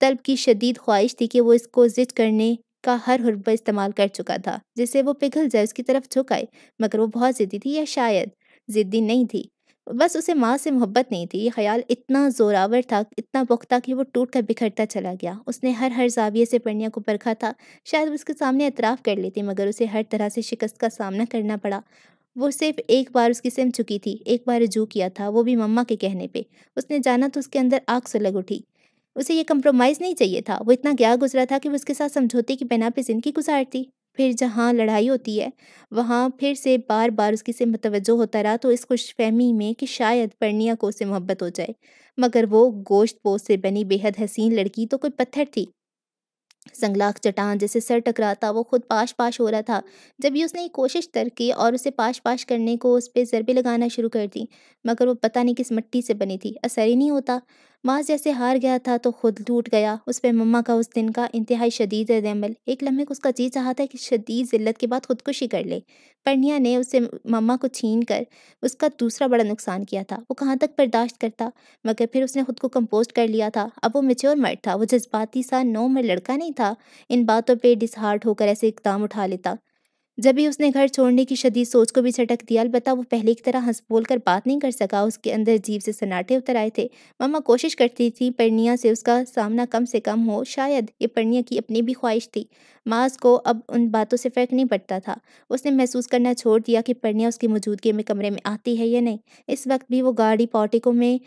तलब की शदीद ख्वाहिश थी कि वो इसको जिद करने का हर हरबा इस्तेमाल कर चुका था जिससे वो पिघल जाए उसकी तरफ झुक आए मगर वो बहुत ज़िद्दी थी या शायद ज़िद्दी नहीं थी बस उसे माँ से मोहब्बत नहीं थी ये ख्याल इतना जोरावर था इतना पुख्ता कि वो टूट कर बिखरता चला गया उसने हर हर जाविये से पढ़िया को परखा था शायद उसके सामने एतराफ़ कर लेती मगर उसे हर तरह से शिकस्त का सामना करना पड़ा वो सिर्फ एक बार उसकी सिम चुकी थी एक बार रजू किया था वो भी मम्मा के कहने पे उसने जाना तो उसके अंदर आग सुलग उठी उसे ये कम्प्रोमाइज़ नहीं चाहिए था वो इतना गया गुजरा था कि वो उसके साथ समझौते की बिना पे जिंदगी गुजारती फिर जहाँ लड़ाई होती है वहाँ फिर से बार बार उसकी से मतवजो होता रहा तो इस खुशफहमी में कि शायद परनिया को उसे मोहब्बत हो जाए मगर वो गोश्त पोश से बनी बेहद हसीन लड़की तो कोई पत्थर थी संगलाख चटान जैसे सर टकरा था वो खुद पाश पाश हो रहा था जब भी उसने कोशिश करके और उसे पाश पाश करने को उस पर ज़रबे लगाना शुरू कर दी मगर वो पता नहीं किस मिट्टी से बनी थी असर ही नहीं होता माँ जैसे हार गया था तो खुद टूट गया उस पर मम्मा का उस दिन का इंतहाई शदीद रदल एक लम्हे को उसका जी चाहता था कि शदीद जिल्लत के बाद खुदकुशी कर ले परनिया ने उसे मम्मा को छीन कर उसका दूसरा बड़ा नुकसान किया था वो कहाँ तक बर्दाश्त करता मगर फिर उसने खुद को कंपोज कर लिया था अब वो मेच्योर मर्द था वो जज्बाती सा नौ में लड़का नहीं था इन बातों पर डिसहार्ट होकर ऐसे इकदाम उठा लेता जब भी उसने घर छोड़ने की शदीद सोच को भी झटक दिया अलबत्ता वो पहले की तरह हंस बोल कर बात नहीं कर सका उसके अंदर जीव से सन्नाटे उतर आए थे मामा कोशिश करती थी परनिया से उसका सामना कम से कम हो शायद ये परनिया की अपनी भी ख्वाहिश थी माज को अब उन बातों से फ़र्क नहीं पड़ता था उसने महसूस करना छोड़ दिया कि परनिया उसकी मौजूदगी में कमरे में आती है या नहीं इस वक्त भी वो गाड़ी पॉटिको में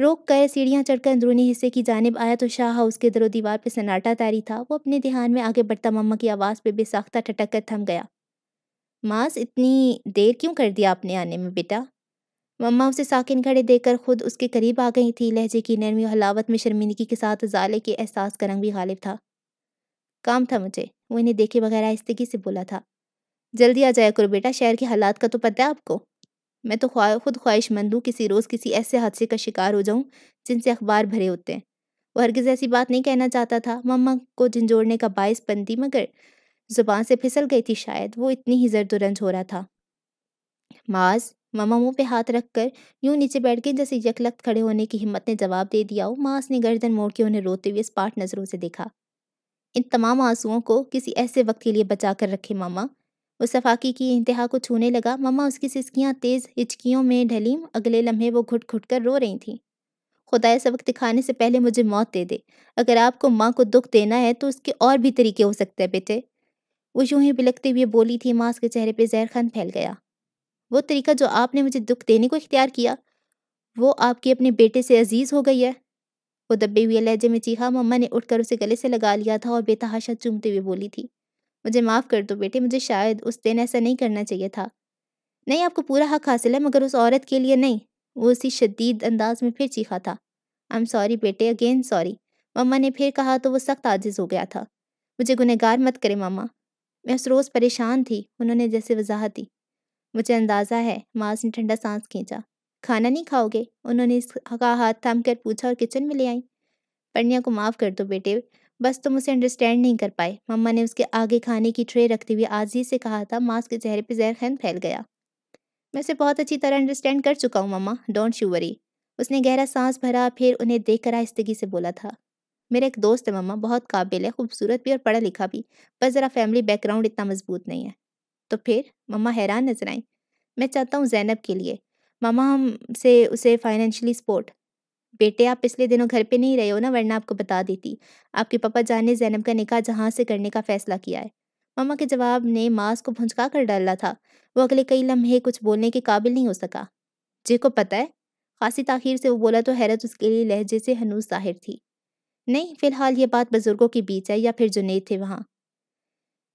रोक कर सीढ़ियाँ चढ़कर अंदरूनी हिस्से की जानब आया तो शाह उसके दरो दीवार पर सन्नाटा तारी था वो अपने ध्यान में आगे बढ़ता मम्मा की आवाज़ पर बेसाख्ता ठटक कर थम गया मास इतनी देर क्यों कर दिया आपने आने में बेटा मम्मा उसे साकिन खड़े देखकर खुद उसके करीब आ गई थी लहजे की नरमी और हलावत में शर्मिंदगी के साथ जाले के एहसास का रंग भी गालिब था काम था मुझे वो इन्हें देखे बगैर आहिस्तगी से बोला था जल्दी आ जाया करो बेटा शहर के हालात का तो पता है आपको मैं तो ख्वा खुद ख्वाहिशमंद हूँ किसी रोज़ किसी ऐसे हादसे का शिकार हो जाऊँ जिनसे अखबार भरे होते हैं वो हरगिज़ ऐसी बात नहीं कहना चाहता था मम्मा को झंझोड़ने का बायस बनती मगर ज़ुबान से फिसल गई थी शायद वो इतनी ही जरदुरंज हो रहा था माज मामा मुंह पे हाथ रख कर यूं नीचे बैठ गए जैसे यकलक खड़े होने की हिम्मत ने जवाब दे दिया हो माँ ने गर्दन मोड़ के उन्हें रोते हुए स्पाट नज़रों से देखा इन तमाम आंसुओं को किसी ऐसे वक्त के लिए बचा कर रखे मामा उस सफाकी की इंतहा को छूने लगा मामा उसकी सिस्कियाँ तेज़ हिचकियों में ढली अगले लम्हे वो घुट घुट कर रो रही थी खुदाया सबक दिखाने से पहले मुझे मौत दे दे अगर आपको माँ को दुख देना है तो उसके और भी तरीके हो सकते हैं बेटे वो यूं ही बिलकते हुए बोली थी माँ के चेहरे पे जहर खान फैल गया वो तरीका जो आपने मुझे दुख देने को इख्तियार किया वो आपके अपने बेटे से अजीज़ हो गई है वो दबे हुए लहजे में चीखा मम्मा ने उठकर उसे गले से लगा लिया था और बेतहाशा चूमते हुए बोली थी मुझे माफ़ कर दो बेटे मुझे शायद उस दिन ऐसा नहीं करना चाहिए था नहीं आपको पूरा हक हासिल है मगर उस औरत के लिए नहीं वो उसी शदीद अंदाज में फिर चीखा था आई एम सॉरी बेटे अगेन सॉरी मम्मा ने फिर कहा तो वो सख्त आजिज़ हो गया था मुझे गुनहगार मत करे मामा मैं उस रोज़ परेशान थी उन्होंने जैसे वजाहत दी मुझे अंदाज़ा है माज ने ठंडा सांस खींचा खाना नहीं खाओगे उन्होंने इसका हाथ थाम कर पूछा और किचन में ले आई पन्निया को माफ़ कर दो बेटे बस तुम उसे अंडरस्टैंड नहीं कर पाए मम्मा ने उसके आगे खाने की ट्रे रखते हुए आजी से कहा था मास के चेहरे पर जहर खैन फैल गया मैं उसे बहुत अच्छी तरह अंडरस्टैंड कर चुका हूँ मम्मा डोंट शू वरी उसने गहरा सांस भरा फिर उन्हें देख कर आहिस्तगी से बोला था मेरा एक दोस्त है मम्मा बहुत काबिल है खूबसूरत भी और पढ़ा लिखा भी पर ज़रा फैमिली बैकग्राउंड इतना मजबूत नहीं है तो फिर मम्मा हैरान नजर आई मैं चाहता हूँ जैनब के लिए मामा हम से उसे फाइनेंशियली सपोर्ट बेटे आप पिछले दिनों घर पे नहीं रहे हो ना वरना आपको बता देती आपके पापा जान ने जैनब का निकाह जहाँ से करने का फैसला किया है मामा के जवाब ने मास को भुंचका कर डाला था वो अगले कई लम्हे कुछ बोलने के काबिल नहीं हो सका जे को पता है खासी ताखिर से वो बोला तो हैरत उसके लिए लहजे से हनूस जाहिर थी नहीं फिलहाल ये बात बुज़ुर्गों के बीच है या फिर जुनेद थे वहाँ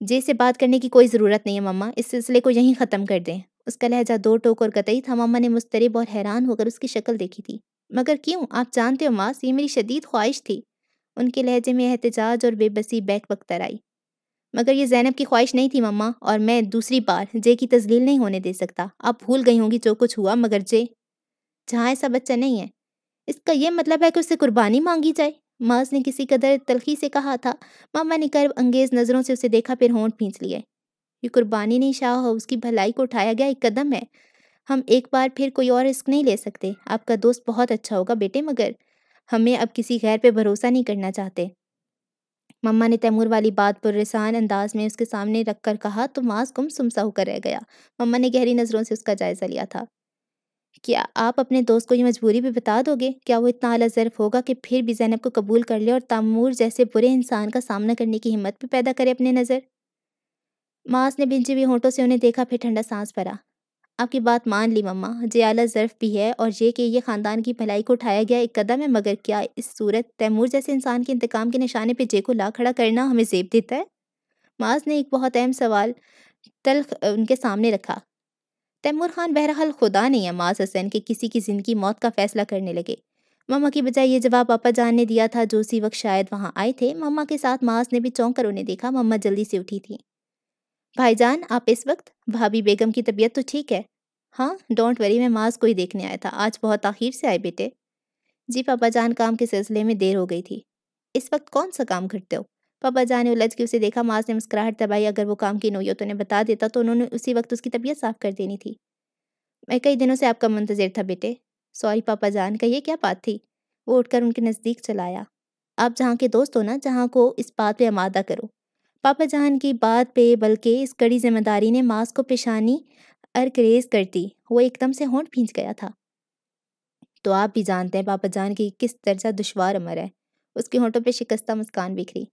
जे से बात करने की कोई ज़रूरत नहीं है मम्मा इस सिलसिले को यहीं ख़त्म कर दें उसका लहजा दो टोक और कतई था मम्मा ने मुस्तरब और हैरान होकर उसकी शक्ल देखी थी मगर क्यों आप जानते हो मास ये मेरी शदीद ख्वाहिश थी उनके लहजे में एहतजाज और बेबसी बैक बख्तर आई मगर ये जैनब की ख्वाहिश नहीं थी मम्मा और मैं दूसरी बार जे की तजलील नहीं होने दे सकता आप भूल गई होंगी जो कुछ हुआ मगर जे जहाँ ऐसा बच्चा नहीं है इसका यह मतलब है कि उससे कुर्बानी मांगी जाए मांस ने किसी कदर तलखी से कहा था मामा ने कर्व अंगेज नज़रों से उसे देखा फिर होंठ खींच लिए ये कुर्बानी नहीं शाह हो उसकी भलाई को उठाया गया एक कदम है हम एक बार फिर कोई और रिस्क नहीं ले सकते आपका दोस्त बहुत अच्छा होगा बेटे मगर हमें अब किसी गैर पे भरोसा नहीं करना चाहते मम्मा ने तैमूर वाली बात पर रिसान अंदाज में उसके सामने रख कर कहा तो मास गुम सुमसा होकर रह गया मम्मा ने गहरी नज़रों से उसका जायज़ा लिया था क्या आप अपने दोस्त को ये मजबूरी भी बता दोगे? क्या वो इतना अला ज़र्फ होगा कि फिर भी ज़ैनब को कबूल कर ले और तैमूर जैसे बुरे इंसान का सामना करने की हिम्मत भी पैदा करे अपने नज़र? मास ने भिंचे हुई होंठों से उन्हें देखा फिर ठंडा सांस भरा। आपकी बात मान ली मम्मा, जे आला ज़र्फ भी है और ये कि यह ख़ानदान की भलाई को उठाया गया एक कदम है मगर क्या इस सूरत तैमूर जैसे इंसान के इंतकाम के निशाने पर जे को ला खड़ा करना हमें ज़ेब देता है? मास ने एक बहुत अहम सवाल तल्ख उनके सामने रखा तैमूर खान बहरहाल खुदा नहीं अमाज हसैन के किसी की जिंदगी मौत का फैसला करने लगे मामा की बजाय ये जवाब पापा जान ने दिया था जो उसी वक्त शायद वहाँ आए थे मामा के साथ मास ने भी चौंक कर उन्हें देखा मम्मा जल्दी से उठी थी भाईजान आप इस वक्त भाभी बेगम की तबीयत तो ठीक है हाँ डोंट वरी मैं मास को ही देखने आया था आज बहुत आखिर से आए बेटे जी पापा जान काम के सिलसिले में देर हो गई थी इस वक्त कौन सा काम करते हो पापा जान ने उलझ के उसे देखा माँ ने मुस्कुराहट दबाई अगर वो काम की तो उन्हें बता देता तो उन्होंने उसी वक्त उसकी तबीयत साफ कर देनी थी मैं कई दिनों से आपका मुंतजर था बेटे सॉरी पापा जान का ये क्या बात थी वो उठकर उनके नज़दीक चलाया आप जहाँ के दोस्त हो ना जहाँ को इस बात पे आमादा करो पापा जान की बात पे बल्कि इस कड़ी जिम्मेदारी ने मास को पेशानी अरकरेज कर दी वो एकदम से होंठ भींच गया था तो आप भी जानते हैं पापा जान की किस दर्जा दुशवार अमर है उसके होंठों पे शिकस्ता मुस्कान बिखरी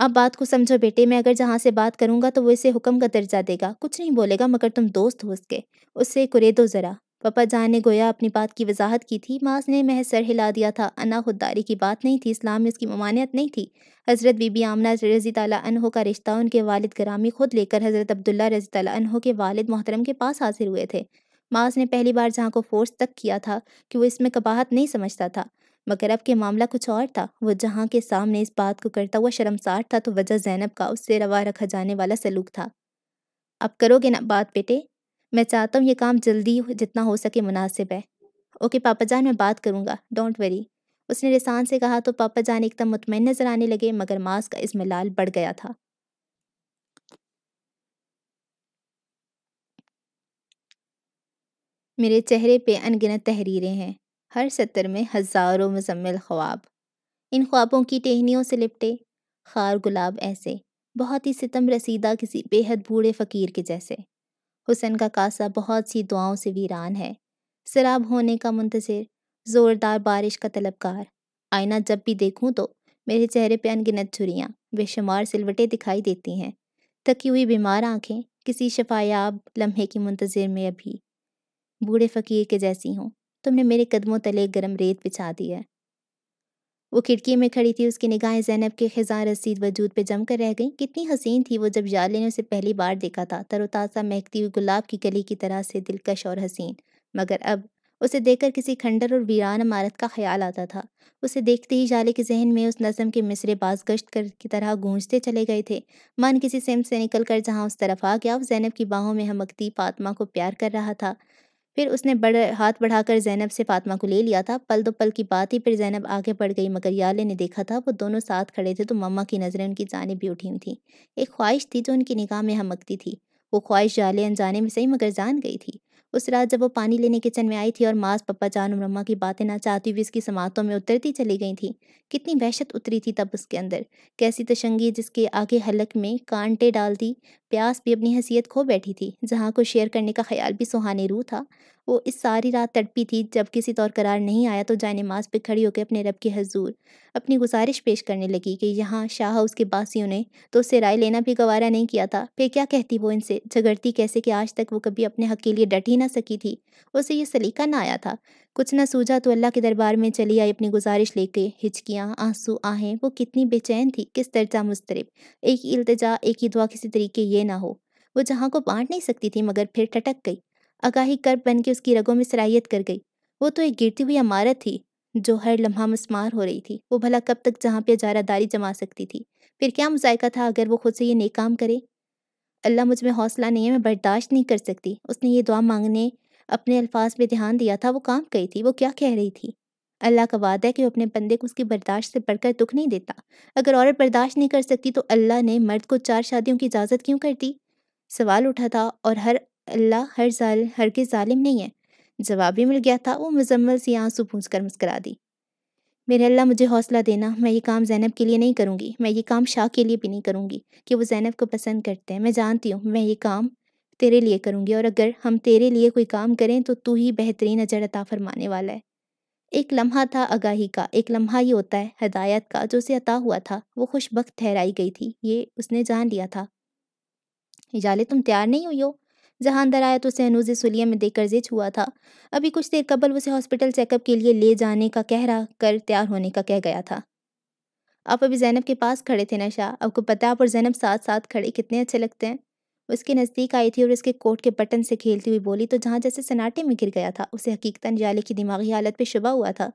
आप बात को समझो बेटे मैं अगर जहाँ से बात करूँगा तो वो इसे हुक्म का दर्जा देगा कुछ नहीं बोलेगा मगर तुम दोस्त हो उसके उससे कुरेदो ज़रा पापा जान ने गोया अपनी बात की वजाहत की थी माँ ने महज सर हिला दिया था अना खुददारी की बात नहीं थी इस्लाम में उसकी ममानियत नहीं थी हज़रत बीबी आमना रजी तहो का रिश्ता उनके वालिद ग्रामी खुद लेकर हज़रत अब्दुल्ला रजी तहो के वालिद मोहतरम के पास हाजिर हुए थे माँ ने पहली बार जहाँ को फोर्स तक किया था कि वो इसमें कबाहत नहीं समझता था मगर अब के मामला कुछ और था वो जहाँ के सामने इस बात को करता हुआ शर्मसार था तो वजह जैनब का उससे रवा रखा जाने वाला सलूक था अब करोगे ना बात बेटे मैं चाहता हूँ ये काम जल्दी जितना हो सके मुनासिब है ओके पापा जान मैं बात करूँगा डोंट वरी उसने रिसान से कहा तो पापा जान एकदम मुतमिन नजर आने लगे मगर मास का इसमें लाल बढ़ गया था मेरे चेहरे पे अनगिनत तहरीरें हैं हर सतर में हज़ारों मजम्मिल ख्वाब इन ख्वाबों की टहनियों से लिपटे खार गुलाब ऐसे बहुत ही सितम रसीदा किसी बेहद बूढ़े फ़कीर के जैसे हुसन का कासा बहुत सी दुआओं से वीरान है शराब होने का मुंतज़र ज़ोरदार बारिश का तलबकार आईना जब भी देखूं तो मेरे चेहरे पे अनगिनत छुरियाँ बेशुमार सिलवटें दिखाई देती हैं थकी हुई बीमार आंखें किसी शफायाब लम्हे की मुंतज़र में अभी बूढ़े फ़कीर के जैसी हूँ तुमने मेरे कदमों तले गर्म रेत बिछा दी है वो खिड़की में खड़ी थी उसकी निगाहें जैनब के खिजा रसीद वजूद पे जमकर रह गईं कितनी हसीन थी वो जब जाले ने उसे पहली बार देखा था तरोताज़ा महकती हुई गुलाब की गली की तरह से दिलकश और हसीन मगर अब उसे देखकर किसी खंडर और वीरान इमारत का ख्याल आता था उसे देखते ही जाले के जहन में उस नज़म के मिसरे बाज गश्त कर की तरह गूंजते चले गए थे मन किसी सेम से निकल कर जहाँ उस तरफ आ गया उस जैनब की बाहों में हमकती फातमा को प्यार कर रहा था फिर उसने बड़े हाथ बढ़ाकर जैनब से फातिमा को ले लिया था पल दो पल की बात ही फिर जैनब आगे बढ़ गई मगर याले ने देखा था वो दोनों साथ खड़े थे तो मम्मा की नज़रें उनकी जानब भी उठी हुई थी एक ख्वाहिश थी जो उनकी निगाह में हमकती थी वो ख्वाहिश जाले अनजाने में सही मगर जान गई थी उस रात जब वो पानी लेने किचन में आई थी और मांस पप्पा जान और मम्मा की बातें ना चाहती हुई उसकी समातों में उतरती चली गई थी कितनी वहशत उतरी थी तब उसके अंदर कैसी तशंगी जिसके आगे हलक में कांटे डाल दी प्यास भी अपनी हैसियत खो बैठी थी जहाँ को शेयर करने का ख्याल भी सुहाने रू था वो इस सारी रात तड़पी थी जब किसी तौर करार नहीं आया तो जाय नमाज पर खड़ी होकर अपने रब के हजूर अपनी गुजारिश पेश करने लगी कि यहाँ शाह उसके बासियों ने तो उससे राय लेना भी गवारा नहीं किया था फिर क्या कहती वो इनसे झगड़ती कैसे कि आज तक वो कभी अपने हक के लिए डट ही ना सकी थी उसे ये सलीका ना आया था कुछ ना सूझा तो अल्लाह के दरबार में चली आई अपनी गुजारिश लेके हिचकियाँ आंसू आहें वो कितनी बेचैन थी किस दर्जा मुस्तरब एक ही इल्तजा एक ही दुआ किसी तरीके ये ना हो वो जहाँ को बांट नहीं सकती थी मगर फिर टटक गई आगाही कर बन के उसकी रगों में सराहियत कर गई वो तो एक गिरती हुई इमारत थी जो हर लम्हा मस्मार हो रही थी वो भला कब तक जहाँ पे जारादारी जमा सकती थी फिर क्या मुजायका था अगर वो खुद से ये नेक काम करे अल्लाह मुझ में हौसला नहीं है मैं बर्दाश्त नहीं कर सकती उसने ये दुआ मांगने अपने अल्फाज में ध्यान दिया था वो काम गई थी वो क्या कह रही थी अल्लाह का वादा है कि वो अपने बंदे को उसकी बर्दाश्त से बढ़कर दुख नहीं देता अगर औरत बर्दाश्त नहीं कर सकती तो अल्लाह ने मर्द को चार शादियों की इजाज़त क्यों कर दी सवाल उठा था और हर अल्लाह हर जाल हर के ालिम नहीं है जवाब भी मिल गया था वो मुजम्मल सी आंसू पूछ कर मुस्करा दी मेरे अल्लाह मुझे हौसला देना मैं ये काम ज़ैनब के लिए नहीं करूँगी मैं ये काम शाह के लिए भी नहीं करूँगी कि वो ज़ैनब को पसंद करते हैं मैं जानती हूँ मैं ये काम तेरे लिए करूँगी और अगर हम तेरे लिए कोई काम करें तो तू ही बेहतरीन अजर अता फरमाने वाला है एक लम्हा था आगाही का एक लम्हा ही होता है हदायत का जो उसे अता हुआ था वो खुशबक ठहराई गई थी ये उसने जान लिया था जाले तुम तैयार नहीं हुई हो जहां अंदर आया तो उसे हनूज सुलिया में देखकर जिज हुआ था अभी कुछ देर कबल उसे हॉस्पिटल चेकअप के लिए ले जाने का कह रहा कर तैयार होने का कह गया था आप अभी जैनब के पास खड़े थे नशा आपको पता आप और जैनब साथ साथ खड़े कितने अच्छे लगते हैं उसके नज़दीक आई थी और उसके कोट के बटन से खेलती हुई बोली तो जहाँ जैसे सन्नाटे में गिर गया था उसे हकीकतन जाले की दिमागी हालत पे शुबा हुआ था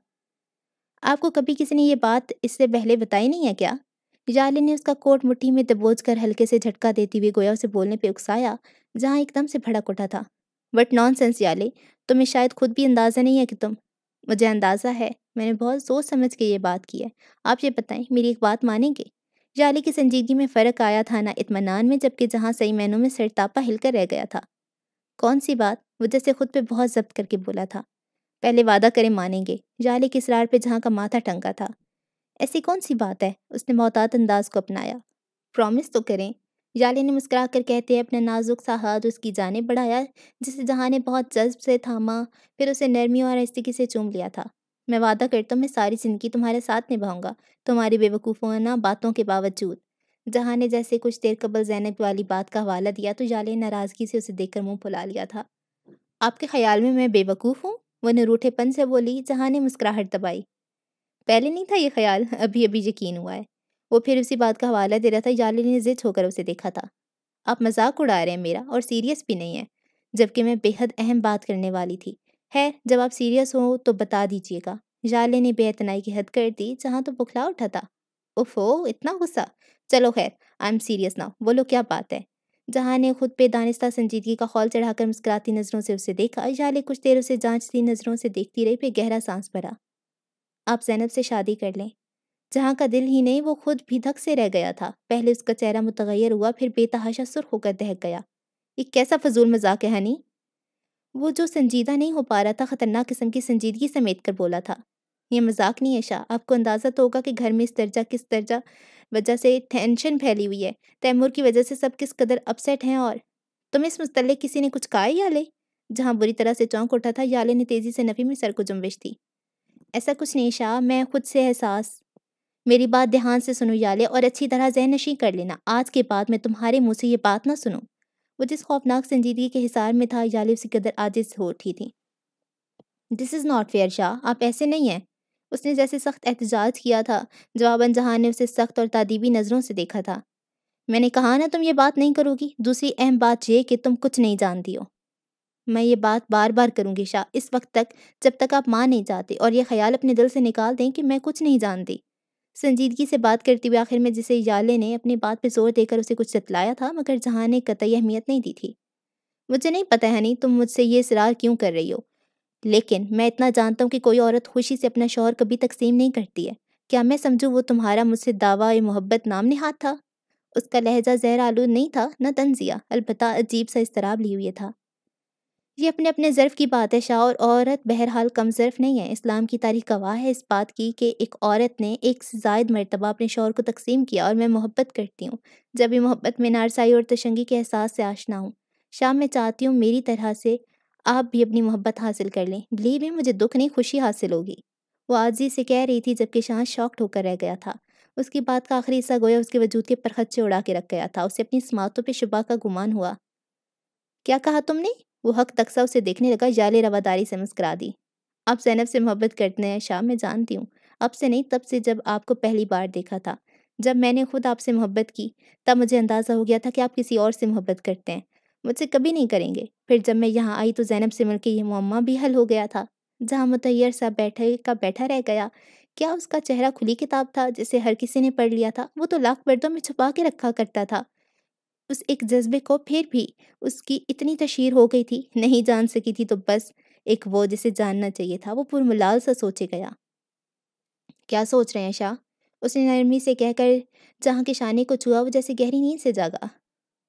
आपको कभी किसी ने यह बात इससे पहले बताई नहीं है क्या जाले ने उसका कोट मुट्ठी में दबोच कर हल्के से झटका देती हुई गोया उसे बोलने पे उकसाया जहाँ एकदम से भड़क उठा था बट नॉन सेंस याले तुम्हें शायद खुद भी अंदाज़ा नहीं है कि तुम मुझे अंदाज़ा है मैंने बहुत सोच समझ के ये बात की है आप ये बताएं मेरी एक बात मानेंगे याले की संजीदगी में फ़र्क आया था ना इतमान में जबकि जहाँ सही मैनों में सरतापा हिलकर रह गया था कौन सी बात वो जैसे खुद पर बहुत जब्त करके बोला था पहले वादा करें मानेंगे जाले के इसरार पे जहाँ का माथा टंका था ऐसी कौन सी बात है उसने मोहतात अंदाज को अपनाया प्रॉमिस तो करें याली ने मुस्कुरा कर कहते अपना नाजुक सा हाथ उसकी जाने बढ़ाया जिसे जहाँ ने बहुत जज्ब से थामा फिर उसे नरमी और आस्तगी से चूम लिया था मैं वादा करता हूँ मैं सारी ज़िंदगी तुम्हारे साथ निभाऊंगा तुम्हारी बेवकूफ़ाना बातों के बावजूद जहाँ ने जैसे कुछ देर कबल जैनब वाली बात का हवाला दिया तो जाले नाराज़गी से उसे देखकर मुंह फुला लिया था आपके ख्याल में मैं बेवकूफ़ हूँ वह नरूठेपन से बोली जहाँ ने मुस्कुराहट दबाई पहले नहीं था ये ख्याल अभी अभी यकीन हुआ है वो फिर उसी बात का हवाला दे रहा था जालिन ने जिद होकर उसे देखा था आप मजाक उड़ा रहे हैं मेरा और सीरियस भी नहीं है जबकि मैं बेहद अहम बात करने वाली थी है जब आप सीरियस हो तो बता दीजिएगा जाले ने बेतनाई की हद कर दी जहाँ तो बुखला उठा था ओफो इतना गुस्सा चलो खैर आई एम सीरियस ना बोलो क्या बात है जहाँ ने खुद पे दानिस्ता संजीदगी का हॉल चढ़ाकर मुस्कुराती नज़रों से उसे देखा जाले कुछ देर उसे जांचती नज़रों से देखती रही फिर गहरा सांस भरा आप जैनब से शादी कर लें जहाँ का दिल ही नहीं वो खुद भी धक से रह गया था पहले उसका चेहरा मुतगैर हुआ फिर बेतहाशा सुर होकर दहक गया एक कैसा फजूल मजाक है हनी वो जो संजीदा नहीं हो पा रहा था ख़तरनाक किस्म की संजीदगी समेट कर बोला था यह मजाक नहीं है शाह आपको अंदाज़ा तो होगा कि घर में इस दर्जा किस दर्जा वजह से टेंशन फैली हुई है तैमूर की वजह से सब किस कदर अपसेट हैं और तुम इस मुतल किसी ने कुछ कहा है याले जहाँ बुरी तरह से चौंक उठा था याले ने तेज़ी से नफ़ी में सर को जुम्बिश थी ऐसा कुछ नहीं शाह मैं खुद से एहसास मेरी बात ध्यान से सुनो याले और अच्छी तरह जहन नशी कर लेना आज के बाद मैं तुम्हारे मुँह से ये बात ना सुनूँ वो जिस खौफनाक संजीदगी के हिसार में था याले उसी कदर आजिज हो उठी थी this is not fair Shah आप ऐसे नहीं हैं उसने जैसे सख्त एहतजाज किया था जवाबन जहाँ ने उसे सख्त और तदीबी नज़रों से देखा था मैंने कहा ना तुम ये बात नहीं करोगी दूसरी अहम बात यह कि तुम कुछ नहीं जानती हो मैं ये बात बार बार करूँगी शाह इस वक्त तक जब तक आप मां नहीं जाते और ये ख्याल अपने दिल से निकाल दें कि मैं कुछ नहीं जानती संजीदगी से बात करते हुए आखिर में जिसे इजाले ने अपनी बात पर जोर देकर उसे कुछ जतलाया था मगर जहाँ ने कतई अहमियत नहीं दी थी मुझे नहीं पता है नहीं तुम मुझसे ये इसरार क्यों कर रही हो लेकिन मैं इतना जानता हूँ कि कोई औरत खुशी से अपना शोहर कभी तकसीम नहीं करती है क्या मैं समझूँ वो तुम्हारा मुझसे दावा मोहब्बत नाम निहाद था उसका लहजा जहर आलूद नहीं था न तंजिया अलबत् अजीब सा इसतराब लिए हुए था ये अपने अपने ज़र्फ़ की बात है शाह और औरत बहरहाल कम ज़र्फ़ नहीं है इस्लाम की तारीख गवाह है इस बात की कि एक औरत ने एक से जायद मरतबा अपने शोर को तकसीम किया और मैं मोहब्बत करती हूँ जब भी मोहब्बत में नारसाई और तशंगी के एहसास से आशना हूँ शाह मैं चाहती हूँ मेरी तरह से आप भी अपनी मोहब्बत हासिल कर लें बिलीव में मुझे दुख नहीं खुशी हासिल होगी वो आजी से कह रही थी जबकि शाह शॉक्ड होकर रह गया था उसकी बात का आखिरी हिस्सा गोया उसके वजूद के परखच्चे उड़ा के रख गया था उसे अपनी समातों पर शुबा का गुमान हुआ क्या कहा तुमने वो हक तकसा उसे देखने लगा जाले रवादारी से मुस्करा दी आप जैनब से मोहब्बत करते हैं शाह मैं जानती हूँ अब से नहीं तब से जब आपको पहली बार देखा था जब मैंने खुद आपसे मोहब्बत की तब मुझे अंदाज़ा हो गया था कि आप किसी और से मोहब्बत करते हैं मुझसे कभी नहीं करेंगे फिर जब मैं यहाँ आई तो जैनब से मिलकर यह मम्मा भी हल हो गया था जहाँ मुतैर साहब बैठे का बैठा रह गया क्या उसका चेहरा खुली किताब था जिसे हर किसी ने पढ़ लिया था वो तो लाख पर्दों में छुपा के रखा करता था उस एक जज्बे को फिर भी उसकी इतनी तशहर हो गई थी नहीं जान सकी थी तो बस एक वो जिसे जानना चाहिए था वो पुरमलाल सा सोचे गया क्या सोच रहे हैं शाह उसने नरमी से कहकर जहाँ के शानी को छुआ वो जैसे गहरी नींद से जागा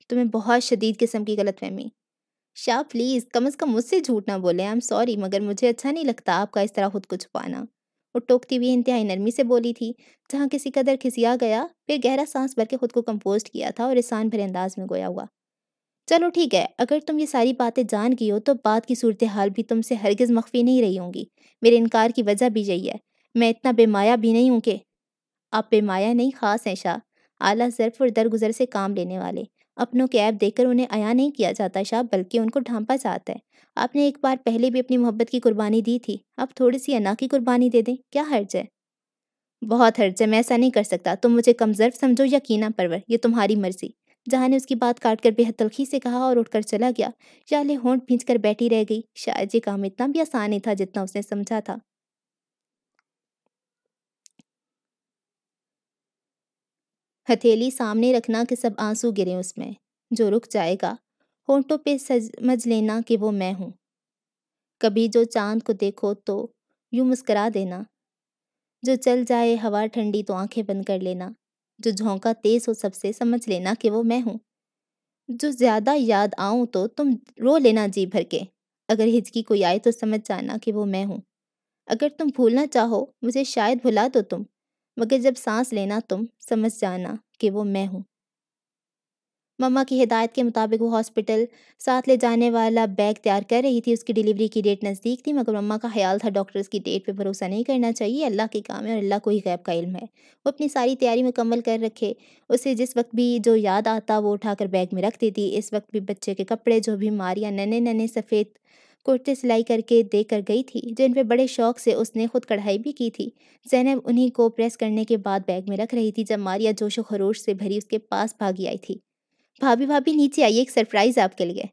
तुम्हें बहुत शदीद किस्म की गलत फहमी शाह प्लीज़ कम अज़ कम मुझसे झूठ ना बोले आई एम सॉरी मगर मुझे अच्छा नहीं लगता आपका इस तरह खुद को छुपाना और टोकती हुई इंतहाई नरमी से बोली थी जहाँ किसी कदर खिसिया गया फिर गहरा सांस भर के खुद को कम्पोज किया था और एहसान भरे अंदाज में गोया हुआ चलो ठीक है अगर तुम ये सारी बातें जान गई हो तो बात की सूरत हाल भी तुमसे हरगिज़ मख्फी नहीं रही होंगी मेरे इनकार की वजह भी यही है मैं इतना बेमाया भी नहीं हूँ कि आप बेमाया नहीं खास हैं शाह आला जरफ़ और दरगुजर से काम लेने वाले अपनों के ऐप देखकर उन्हें आया नहीं किया जाता शाह बल्कि उनको ढांपा जाता है आपने एक बार पहले भी अपनी मोहब्बत की कुर्बानी दी थी अब थोड़ी सी अना की कुर्बानी दे दें क्या हर्ज है बहुत हर्ज है मैं ऐसा नहीं कर सकता तुम मुझे कमजर्व समझो या कीना परवर ये तुम्हारी मर्जी जहाँ ने उसकी बात काट कर बेहद तलखी से कहा और उठकर चला गया शाले होंठ भींच कर बैठी रह गई शायद ये काम इतना भी आसान नहीं था जितना उसने समझा था हथेली सामने रखना कि सब आंसू गिरे उसमें जो रुक जाएगा होंठों पे समझ लेना कि वो मैं हूँ कभी जो चांद को देखो तो यूं मुस्करा देना जो चल जाए हवा ठंडी तो आंखें बंद कर लेना जो झोंका तेज हो सबसे समझ लेना कि वो मैं हूँ जो ज़्यादा याद आऊँ तो तुम रो लेना जी भर के अगर हिचकी कोई आए तो समझ जाना कि वो मैं हूँ अगर तुम भूलना चाहो मुझे शायद भुला दो तुम मगर जब सांस लेना तुम समझ जाना कि वो मैं हूँ मम्मा की हिदायत के मुताबिक वो हॉस्पिटल साथ ले जाने वाला बैग तैयार कर रही थी उसकी डिलीवरी की डेट नज़दीक थी मगर मम्मा का ख्याल था डॉक्टर्स की डेट पे भरोसा नहीं करना चाहिए अल्लाह के काम है और अल्लाह को ही गैब का इल्म है वो अपनी सारी तैयारी मुकम्मल कर रखे उसे जिस वक्त भी जो याद आता वो उठाकर बैग में रख देती इस वक्त भी बच्चे के कपड़े जो भी मारिया नन्हे नन्हे सफ़ेद कुर्ते सिलाई करके दे कर गई थी जिन पर बड़े शौक से उसने खुद कढ़ाई भी की थी जैनब उन्हीं को प्रेस करने के बाद बैग में रख रही थी जब मारिया जोश व खरोश से भरी उसके पास भागी आई थी भाभी भाभी नीचे आई एक सरप्राइज़ आपके लिए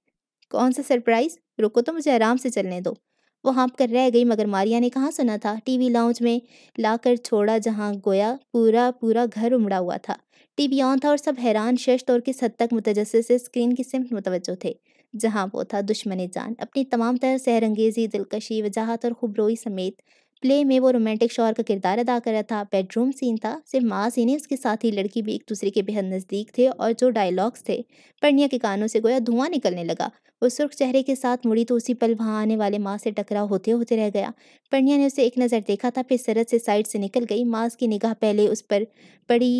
कौन सा सरप्राइज़ रुको तो मुझे आराम से चलने दो वो हाँप कर रह गई मगर मारिया ने कहाँ सुना था टीवी लाउंज में लाकर छोड़ा जहाँ गोया पूरा पूरा घर उमड़ा हुआ था टीवी ऑन था और सब हैरान शश तौर किस हद तक मुतजस्से से स्क्रीन की सिमट मुतवजो थे जहाँ वो था दुश्मन जान अपनी तमाम तरह सहरंगेजी दिलकशी वजाहत और खुबरोई समेत प्ले में वो रोमांटिक शोर का किरदार अदा कर रहा था बेडरूम सीन था सिर्फ माँ सीने उसके साथ ही लड़की भी एक दूसरे के बेहद नज़दीक थे और जो डायलॉग्स थे पढ़निया के कानों से गोया धुआं निकलने लगा वो सुर्ख चेहरे के साथ मुड़ी तो उसी पल वहाँ आने वाले माँ से टकराव होते होते रह गया पढ़निया ने उसे एक नज़र देखा था फिर सरहद से साइड से निकल गई माँ की निगाह पहले उस पर पड़ी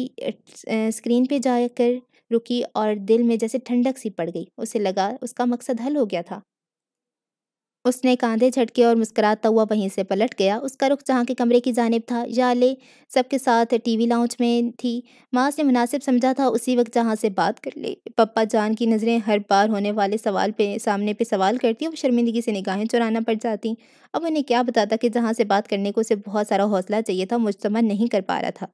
स्क्रीन पर जाकर रुकी और दिल में जैसे ठंडक सी पड़ गई उसे लगा उसका मकसद हल हो गया था उसने कांधे झटके और मुस्कुराता हुआ वहीं से पलट गया उसका रुख जहाँ के कमरे की जानब था या ले सबके साथ टीवी लाउंज में थी माँ से मुनासिब समझा था उसी वक्त जहाँ से बात कर ले पप्पा जान की नज़रें हर बार होने वाले सवाल पे सामने पे सवाल करती और शर्मिंदगी से निगाहें चुराना पड़ जाती अब उन्हें क्या बताता कि जहाँ से बात करने को उसे बहुत सारा हौसला चाहिए था मुजतमा नहीं कर पा रहा था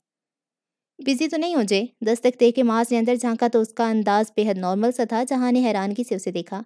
बिजी तो नहीं हो जे दस्तक दे के माज ने अंदर झांका तो उसका अंदाज बेहद नॉर्मल सा था जहाँ ने हैरानगी से उसे देखा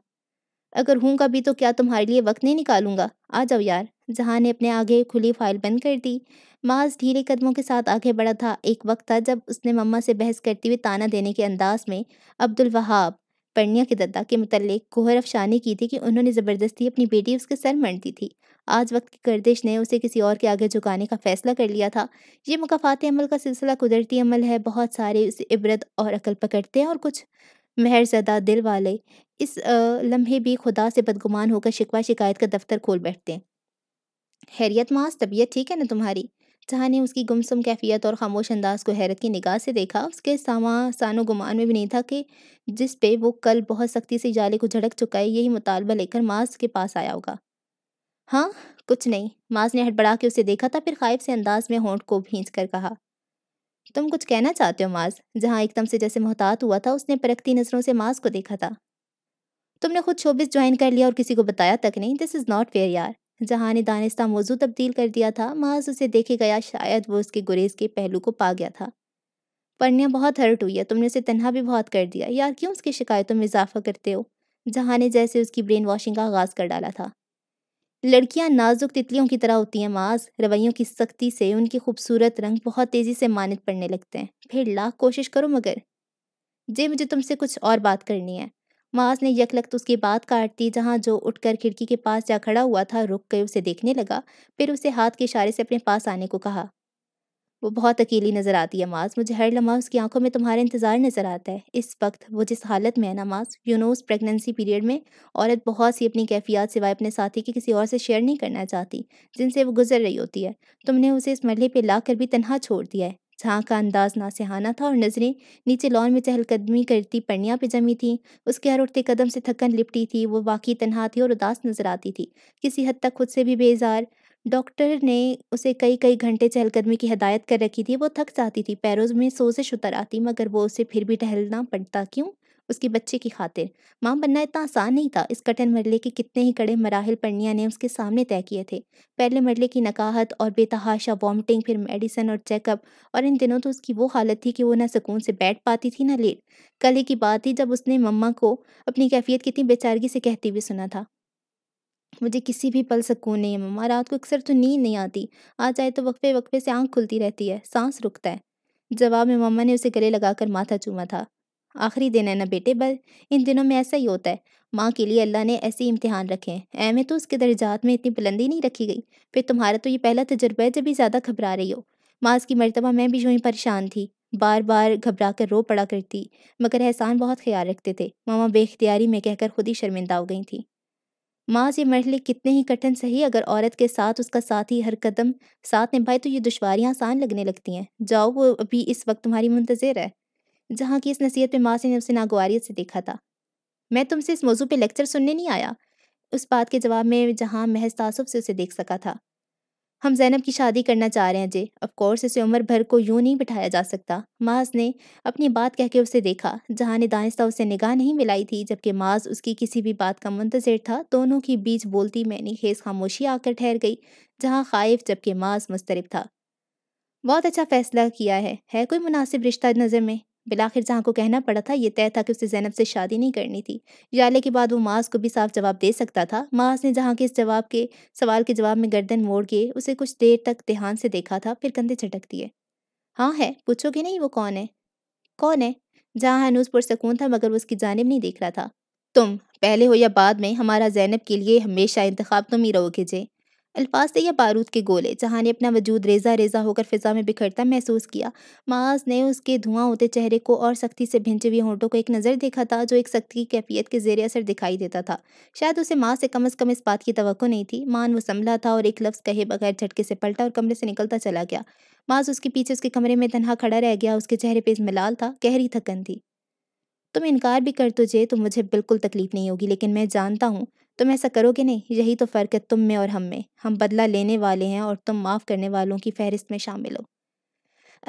अगर हूँ कभी तो क्या तुम्हारे लिए वक्त नहीं निकालूंगा आ जाओ यार जहाँ ने अपने आगे खुली फाइल बंद कर दी माज ढीले कदमों के साथ आगे बढ़ा था एक वक्त था जब उसने मम्मा से बहस करती हुई ताना देने के अंदाज में अब्दुल वहाब पन्निया के दद्दा के मतलब गोहर अफशानी की थी कि उन्होंने ज़बरदस्ती अपनी बेटी उसके सर मर दी थी आज वक्त की गर्दिश ने उसे किसी और के आगे झुकाने का फैसला कर लिया था ये मुकाफ़ात अमल का सिलसिला कुदरती अमल है बहुत सारे उसे इबरत और अकल पकड़ते हैं और कुछ जदा दिल वाले इस लम्हे भी खुदा से बदगुमान होकर शिकवा शिकायत का दफ्तर खोल बैठते हैं हैरियत मास तबीयत ठीक है ना तुम्हारी जहाँ ने उसकी गुमसुम कैफियत और खामोश अंदाज को हैरत की निगाह से देखा उसके सामा सानो गुमान में भी नहीं था कि जिस पे वो कल बहुत सख्ती से जाले को झड़क चुका है यही मुतालबा लेकर मास के पास आया होगा हाँ कुछ नहीं माज ने हड़बड़ा के उसे देखा था फिर खाइब से अंदाज में होंठ को भींच कर कहा तुम कुछ कहना चाहते हो माज जहाँ एकदम से जैसे मोहतात हुआ था उसने परखती नज़रों से माज को देखा था तुमने खुद शोबिस ज्वाइन कर लिया और किसी को बताया तक नहीं दिस इज़ नॉट फेयर यार जहाँ ने दानिस्ता मौजू तब्दील कर दिया था माज उसे देखे गया शायद वो उसके गुरेज के पहलू को पा गया था परनिया बहुत हर्ट हुई है तुमने उसे तनहा भी बहुत कर दिया यार क्यों उसकी शिकायतों में इजाफा करते हो जहाँ ने जैसे उसकी ब्रेन वॉशिंग का आगाज़ कर डाला था लड़कियां नाजुक तितलियों की तरह होती हैं माज रवैयों की सख्ती से उनकी खूबसूरत रंग बहुत तेज़ी से मानित पड़ने लगते हैं फिर लाख कोशिश करो मगर जे मुझे तुमसे कुछ और बात करनी है माज ने तो उसकी बात काट दी जहाँ जो उठकर खिड़की के पास जा खड़ा हुआ था रुक कर उसे देखने लगा फिर उसे हाथ के इशारे से अपने पास आने को कहा वो बहुत अकेली नज़र आती है माज मुझे हर लम्हा उसकी आंखों में तुम्हारा इंतज़ार नज़र आता है इस वक्त वो जिस हालत में है ना माज यू नो उस प्रेगनेंसी पीरियड में औरत बहुत सी अपनी कैफियत सिवाय अपने साथी के किसी और से शेयर नहीं करना चाहती जिनसे वो गुजर रही होती है तुमने उसे इस मरले पर ला कर भी तनहा छोड़ दिया है जहाँ का अंदाज ना सिहाना था और नज़रें नीचे लॉन में चहलकदमी करती पन्नियाँ पे जमी थी उसके हर उठते कदम से थकन लिपटी थी वो वाकई तनहा थी और उदास नजर आती थी किसी हद तक खुद से भी बेजार डॉक्टर ने उसे कई कई घंटे चहलकदमी की हदायत कर रखी थी वो थक जाती थी पैरों में सोजिश उतर आती मगर वो उसे फिर भी टहलना पड़ता क्यों उसके बच्चे की खातिर माँ बनना इतना आसान नहीं था इस कठिन मरले के कितने ही कड़े मराहल पढ़निया ने उसके सामने तय किए थे पहले मरले की नकाहत और बेतहाशा वॉमिटिंग फिर मेडिसिन और चेकअप और इन दिनों तो उसकी वो हालत थी कि वो ना सुकून से बैठ पाती थी ना लेट कल ही की बात थी जब उसने मम्मा को अपनी कैफियत कितनी बेचारगी से कहती हुई सुना था मुझे किसी भी पल सुकून नहीं है मम्मा रात को अक्सर तो नींद नहीं आती आ जाए तो वक्फे वक्फे से आंख खुलती रहती है सांस रुकता है जवाब में मम्मा ने उसे गले लगाकर माथा चूमा था आखिरी दिन है ना बेटे बस इन दिनों में ऐसा ही होता है माँ के लिए अल्लाह ने ऐसे इम्तिहान रखे हैं ऐ में तो उसके दर्जात में इतनी बुलंदी नहीं रखी गई फिर तुम्हारा तो ये पहला तजुर्बा है जब भी ज़्यादा घबरा रही हो माँ की मरतबा मैं भी जो ही परेशान थी बार बार घबरा कर रो पड़ा करती मगर एहसान बहुत ख्याल रखते थे मामा बेख्तियारी में कहकर खुद ही शर्मिंदा हो गई थी माँ से मर्द कितने ही कठिन सही अगर औरत के साथ उसका साथ ही हर कदम साथ निभाए तो ये दुशवारियाँ आसान लगने लगती हैं जाओ वो अभी इस वक्त तुम्हारी मुंतज़र है जहाँ की इस नसीहत पर माँ से ने उसे नागवारियत से देखा था मैं तुमसे इस मौजू पर लेक्चर सुनने नहीं आया उस बात के जवाब में जहाँ महज तासुब से उसे देख सका था हम जैनब की शादी करना चाह रहे हैं जे ऑफकोर्स इसे उम्र भर को यूं नहीं बिठाया जा सकता माज ने अपनी बात कह के उसे देखा जहाँ ने दानिस्ता उसे निगाह नहीं मिलाई थी जबकि माज उसकी किसी भी बात का मुंतजर था दोनों की बीच बोलती मैंने खेस खामोशी आकर ठहर गई जहाँ खाइफ जबकि माज मुस्तरब था बहुत अच्छा फैसला किया है है कोई मुनासिब रिश्ता नज़र में बिलाखिर जहाँ को कहना पड़ा था यह तय था कि उसे जैनब से शादी नहीं करनी थी जाले के बाद वो माज को भी साफ जवाब दे सकता था माज ने जहाँ के इस जवाब के सवाल के जवाब में गर्दन मोड़ के उसे कुछ देर तक ध्यान से देखा था फिर कंधे झटक दिए हाँ है पूछोगे नहीं वो कौन है कौन है जहाँ हनूज पुरसकून था मगर वो उसकी जानब नहीं देख रहा था तुम पहले हो या बाद में हमारा जैनब के लिए हमेशा इंतखा तुम ही रहोगे जे अल्फाज थे या बारूद के गोले जहाँ ने अपना वजूद रेजा रेजा होकर फिजा में बिखरता महसूस किया माज ने उसके धुआं होते चेहरे को और सख्ती से भिंचे हुए होंठों को एक नज़र देखा था जो एक सख्ती की कैफियत के जेर असर दिखाई देता था शायद उसे माँ से कम अज़ कम इस बात की तो नहीं थी मान वो संभला था और एक लफ्ज़ कहे बगैर झटके से पलटा और कमरे से निकलता चला गया माज उसके पीछे उसके कमरे में तनहा खड़ा रह गया उसके चेहरे पर मिलाल था गहरी थकन थी तुम इनकार भी कर तो जे तो मुझे बिल्कुल तकलीफ़ नहीं होगी लेकिन मैं जानता हूँ तुम ऐसा करोगे नहीं यही तो फ़र्क है तुम में और हम में हम बदला लेने वाले हैं और तुम माफ़ करने वालों की फ़हरिस्त में शामिल हो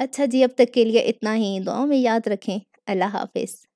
अच्छा जी अब तक के लिए इतना ही दुआओं में याद रखें अल्लाह हाफिज़